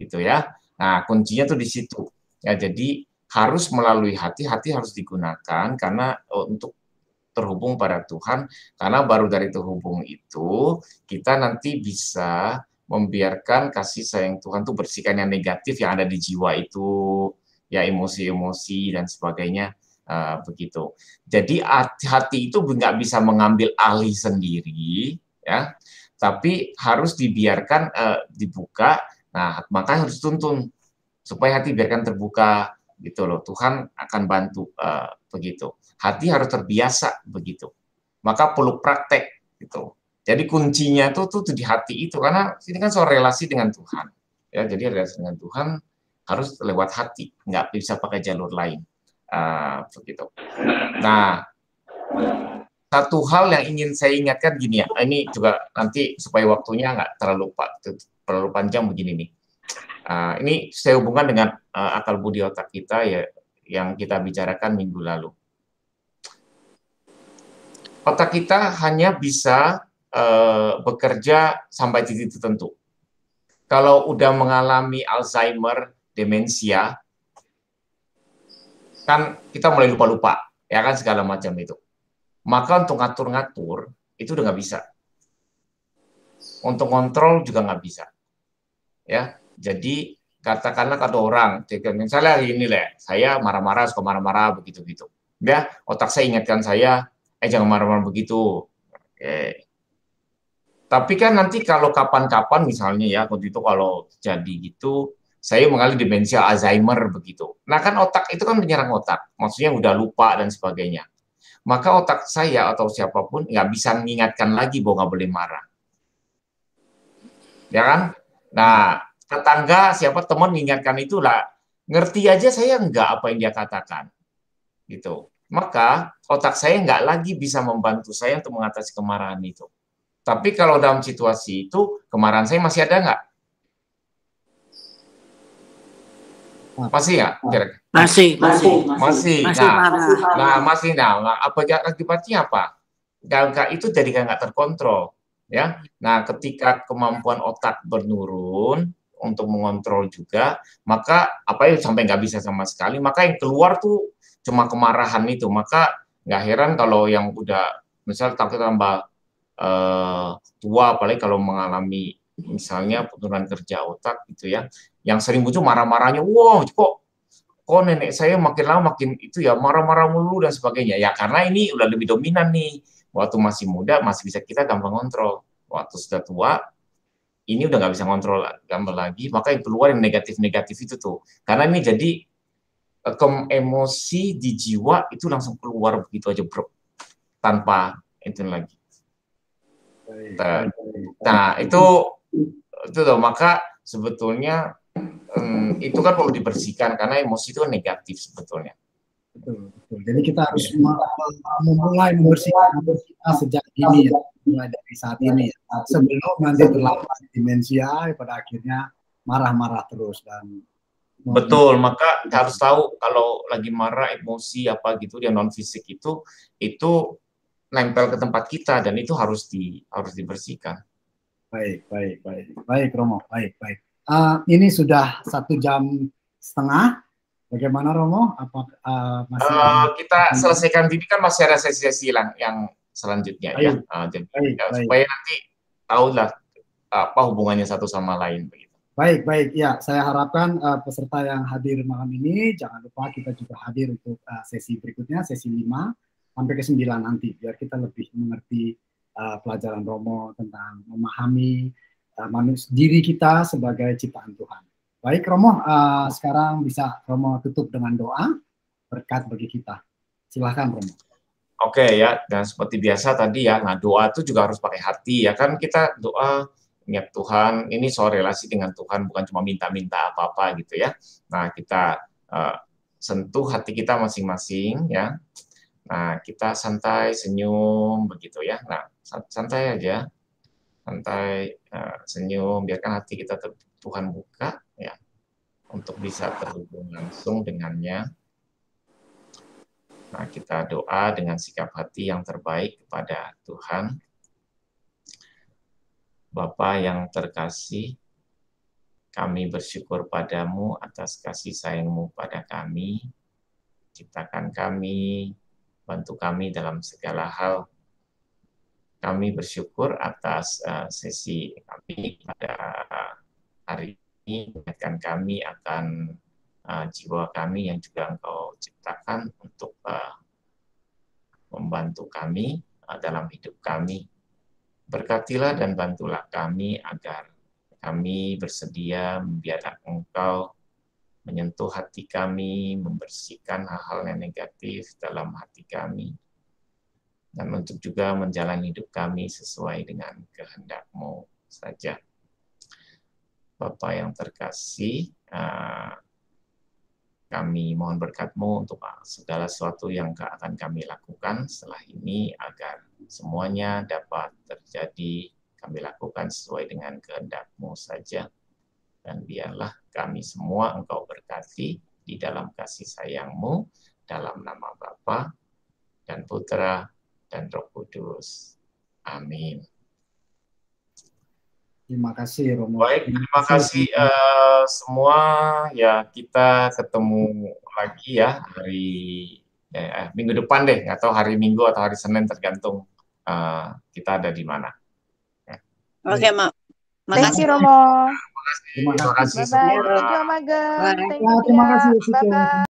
gitu ya. Nah, kuncinya tuh di situ. Ya, jadi harus melalui hati, hati harus digunakan karena e, untuk terhubung pada Tuhan. Karena baru dari terhubung itu kita nanti bisa membiarkan kasih sayang Tuhan tuh bersihkan yang negatif yang ada di jiwa itu, ya emosi-emosi dan sebagainya. Uh, begitu. Jadi hati itu nggak bisa mengambil alih sendiri, ya tapi harus dibiarkan uh, dibuka. Nah, maka harus tuntun supaya hati biarkan terbuka gitu loh. Tuhan akan bantu uh, begitu. Hati harus terbiasa begitu. Maka perlu praktek gitu. Jadi kuncinya tuh tuh, tuh di hati itu karena ini kan soal relasi dengan Tuhan. Ya, jadi relasi dengan Tuhan harus lewat hati, nggak bisa pakai jalur lain. Uh, begitu. Nah, satu hal yang ingin saya ingatkan gini ya, ini juga nanti supaya waktunya nggak terlalu terlalu panjang begini nih. Uh, ini saya hubungkan dengan uh, akal budi otak kita ya yang kita bicarakan minggu lalu. Otak kita hanya bisa uh, bekerja sampai titik tertentu. Kalau udah mengalami Alzheimer, demensia, kan kita mulai lupa-lupa, ya kan segala macam itu maka untuk ngatur-ngatur itu udah nggak bisa. Untuk kontrol juga nggak bisa. Ya, jadi katakanlah kata orang, misalnya ini lah, saya marah-marah suka marah-marah begitu-gitu. Ya, otak saya ingatkan saya, eh jangan marah-marah begitu. Oke. Tapi kan nanti kalau kapan-kapan misalnya ya, waktu itu kalau jadi gitu, saya mengalami demensia Alzheimer begitu. Nah kan otak itu kan menyerang otak, maksudnya udah lupa dan sebagainya maka otak saya atau siapapun nggak bisa mengingatkan lagi bahwa nggak boleh marah. Ya kan? Nah, tetangga, siapa teman mengingatkan itulah, ngerti aja saya nggak apa yang dia katakan. Gitu. Maka otak saya nggak lagi bisa membantu saya untuk mengatasi kemarahan itu. Tapi kalau dalam situasi itu, kemarahan saya masih ada nggak? Hmm, masih ya? Kira-kira? Masih, masih, masih. Masih, masih nah. nah, masih, nah, masih nah, apa akibatnya apa? Gangga itu jadi nggak terkontrol, ya. Nah, ketika kemampuan otak bernurun untuk mengontrol juga, maka apa yang sampai nggak bisa sama sekali, maka yang keluar tuh cuma kemarahan itu. Maka nggak heran kalau yang udah misal takut tambah uh, tua, apalagi kalau mengalami misalnya penurunan kerja otak gitu ya yang sering muncul marah-marahnya wow kok kok nenek saya makin lama makin itu ya marah-marah mulu dan sebagainya ya karena ini udah lebih dominan nih waktu masih muda masih bisa kita gampang kontrol waktu sudah tua ini udah nggak bisa kontrol gambar lagi maka yang keluar yang negatif-negatif itu tuh karena ini jadi eh, kem emosi di jiwa itu langsung keluar begitu aja bro tanpa itu lagi nah, nah itu itu loh maka sebetulnya hmm, itu kan perlu dibersihkan karena emosi itu kan negatif sebetulnya. Betul, betul. Jadi kita harus memulai membersihkan kita sejak ini ya, mulai dari saat ini ya. Sebelum nanti terlambat demensia pada akhirnya marah-marah terus dan Betul, maka harus tahu kalau lagi marah, emosi apa gitu yang non fisik itu itu nempel ke tempat kita dan itu harus di harus dibersihkan. Baik, baik, baik. Baik, Romo. Baik, baik uh, ini sudah satu jam setengah. Bagaimana Romo? Apa uh, masih uh, kita ada? selesaikan ini kan masih ada sesi-sesi yang, selanjutnya ayo. ya. Uh, jadi ayo, ya, ayo. supaya nanti tahulah apa hubungannya satu sama lain begitu. Baik, baik. Ya, saya harapkan uh, peserta yang hadir malam ini jangan lupa kita juga hadir untuk uh, sesi berikutnya, sesi 5 sampai ke 9 nanti biar kita lebih mengerti uh, pelajaran Romo tentang memahami manusia diri kita sebagai ciptaan Tuhan. Baik Romo, uh, sekarang bisa Romo tutup dengan doa berkat bagi kita. Silahkan Romo. Oke okay, ya, dan seperti biasa tadi ya, nah doa itu juga harus pakai hati ya kan kita doa niat Tuhan, ini soal relasi dengan Tuhan bukan cuma minta-minta apa-apa gitu ya. Nah kita uh, sentuh hati kita masing-masing ya. Nah kita santai senyum begitu ya. Nah santai aja santai eh, senyum biarkan hati kita ter Tuhan buka ya untuk bisa terhubung langsung dengannya nah kita doa dengan sikap hati yang terbaik kepada Tuhan Bapa yang terkasih kami bersyukur padamu atas kasih sayangmu pada kami. Ciptakan kami, bantu kami dalam segala hal kami bersyukur atas eh, sesi kami pada hari ini, mengingatkan kami akan eh, jiwa kami yang juga Engkau ciptakan untuk eh, membantu kami dalam hidup kami. Berkatilah dan bantulah kami agar kami bersedia membiarkan Engkau menyentuh hati kami, membersihkan hal-hal yang negatif dalam hati kami dan untuk juga menjalani hidup kami sesuai dengan kehendakmu saja. Bapak yang terkasih, eh, kami mohon berkatmu untuk segala sesuatu yang akan kami lakukan setelah ini agar semuanya dapat terjadi kami lakukan sesuai dengan kehendakmu saja. Dan biarlah kami semua Engkau berkati di dalam kasih sayangmu dalam nama Bapa dan Putra dan Roh Kudus. Amin. Terima kasih Romo. Baik, terima kasih uh, semua. Ya kita ketemu lagi ya hari eh, eh, minggu depan deh atau hari Minggu atau hari Senin tergantung uh, kita ada di mana. Ya. Oke, Mak. Makasih Romo. Terima kasih. Terima kasih. Bye bye. Terima kasih. Terima kasih. Terima kasih. Terima kasih. Bye bye.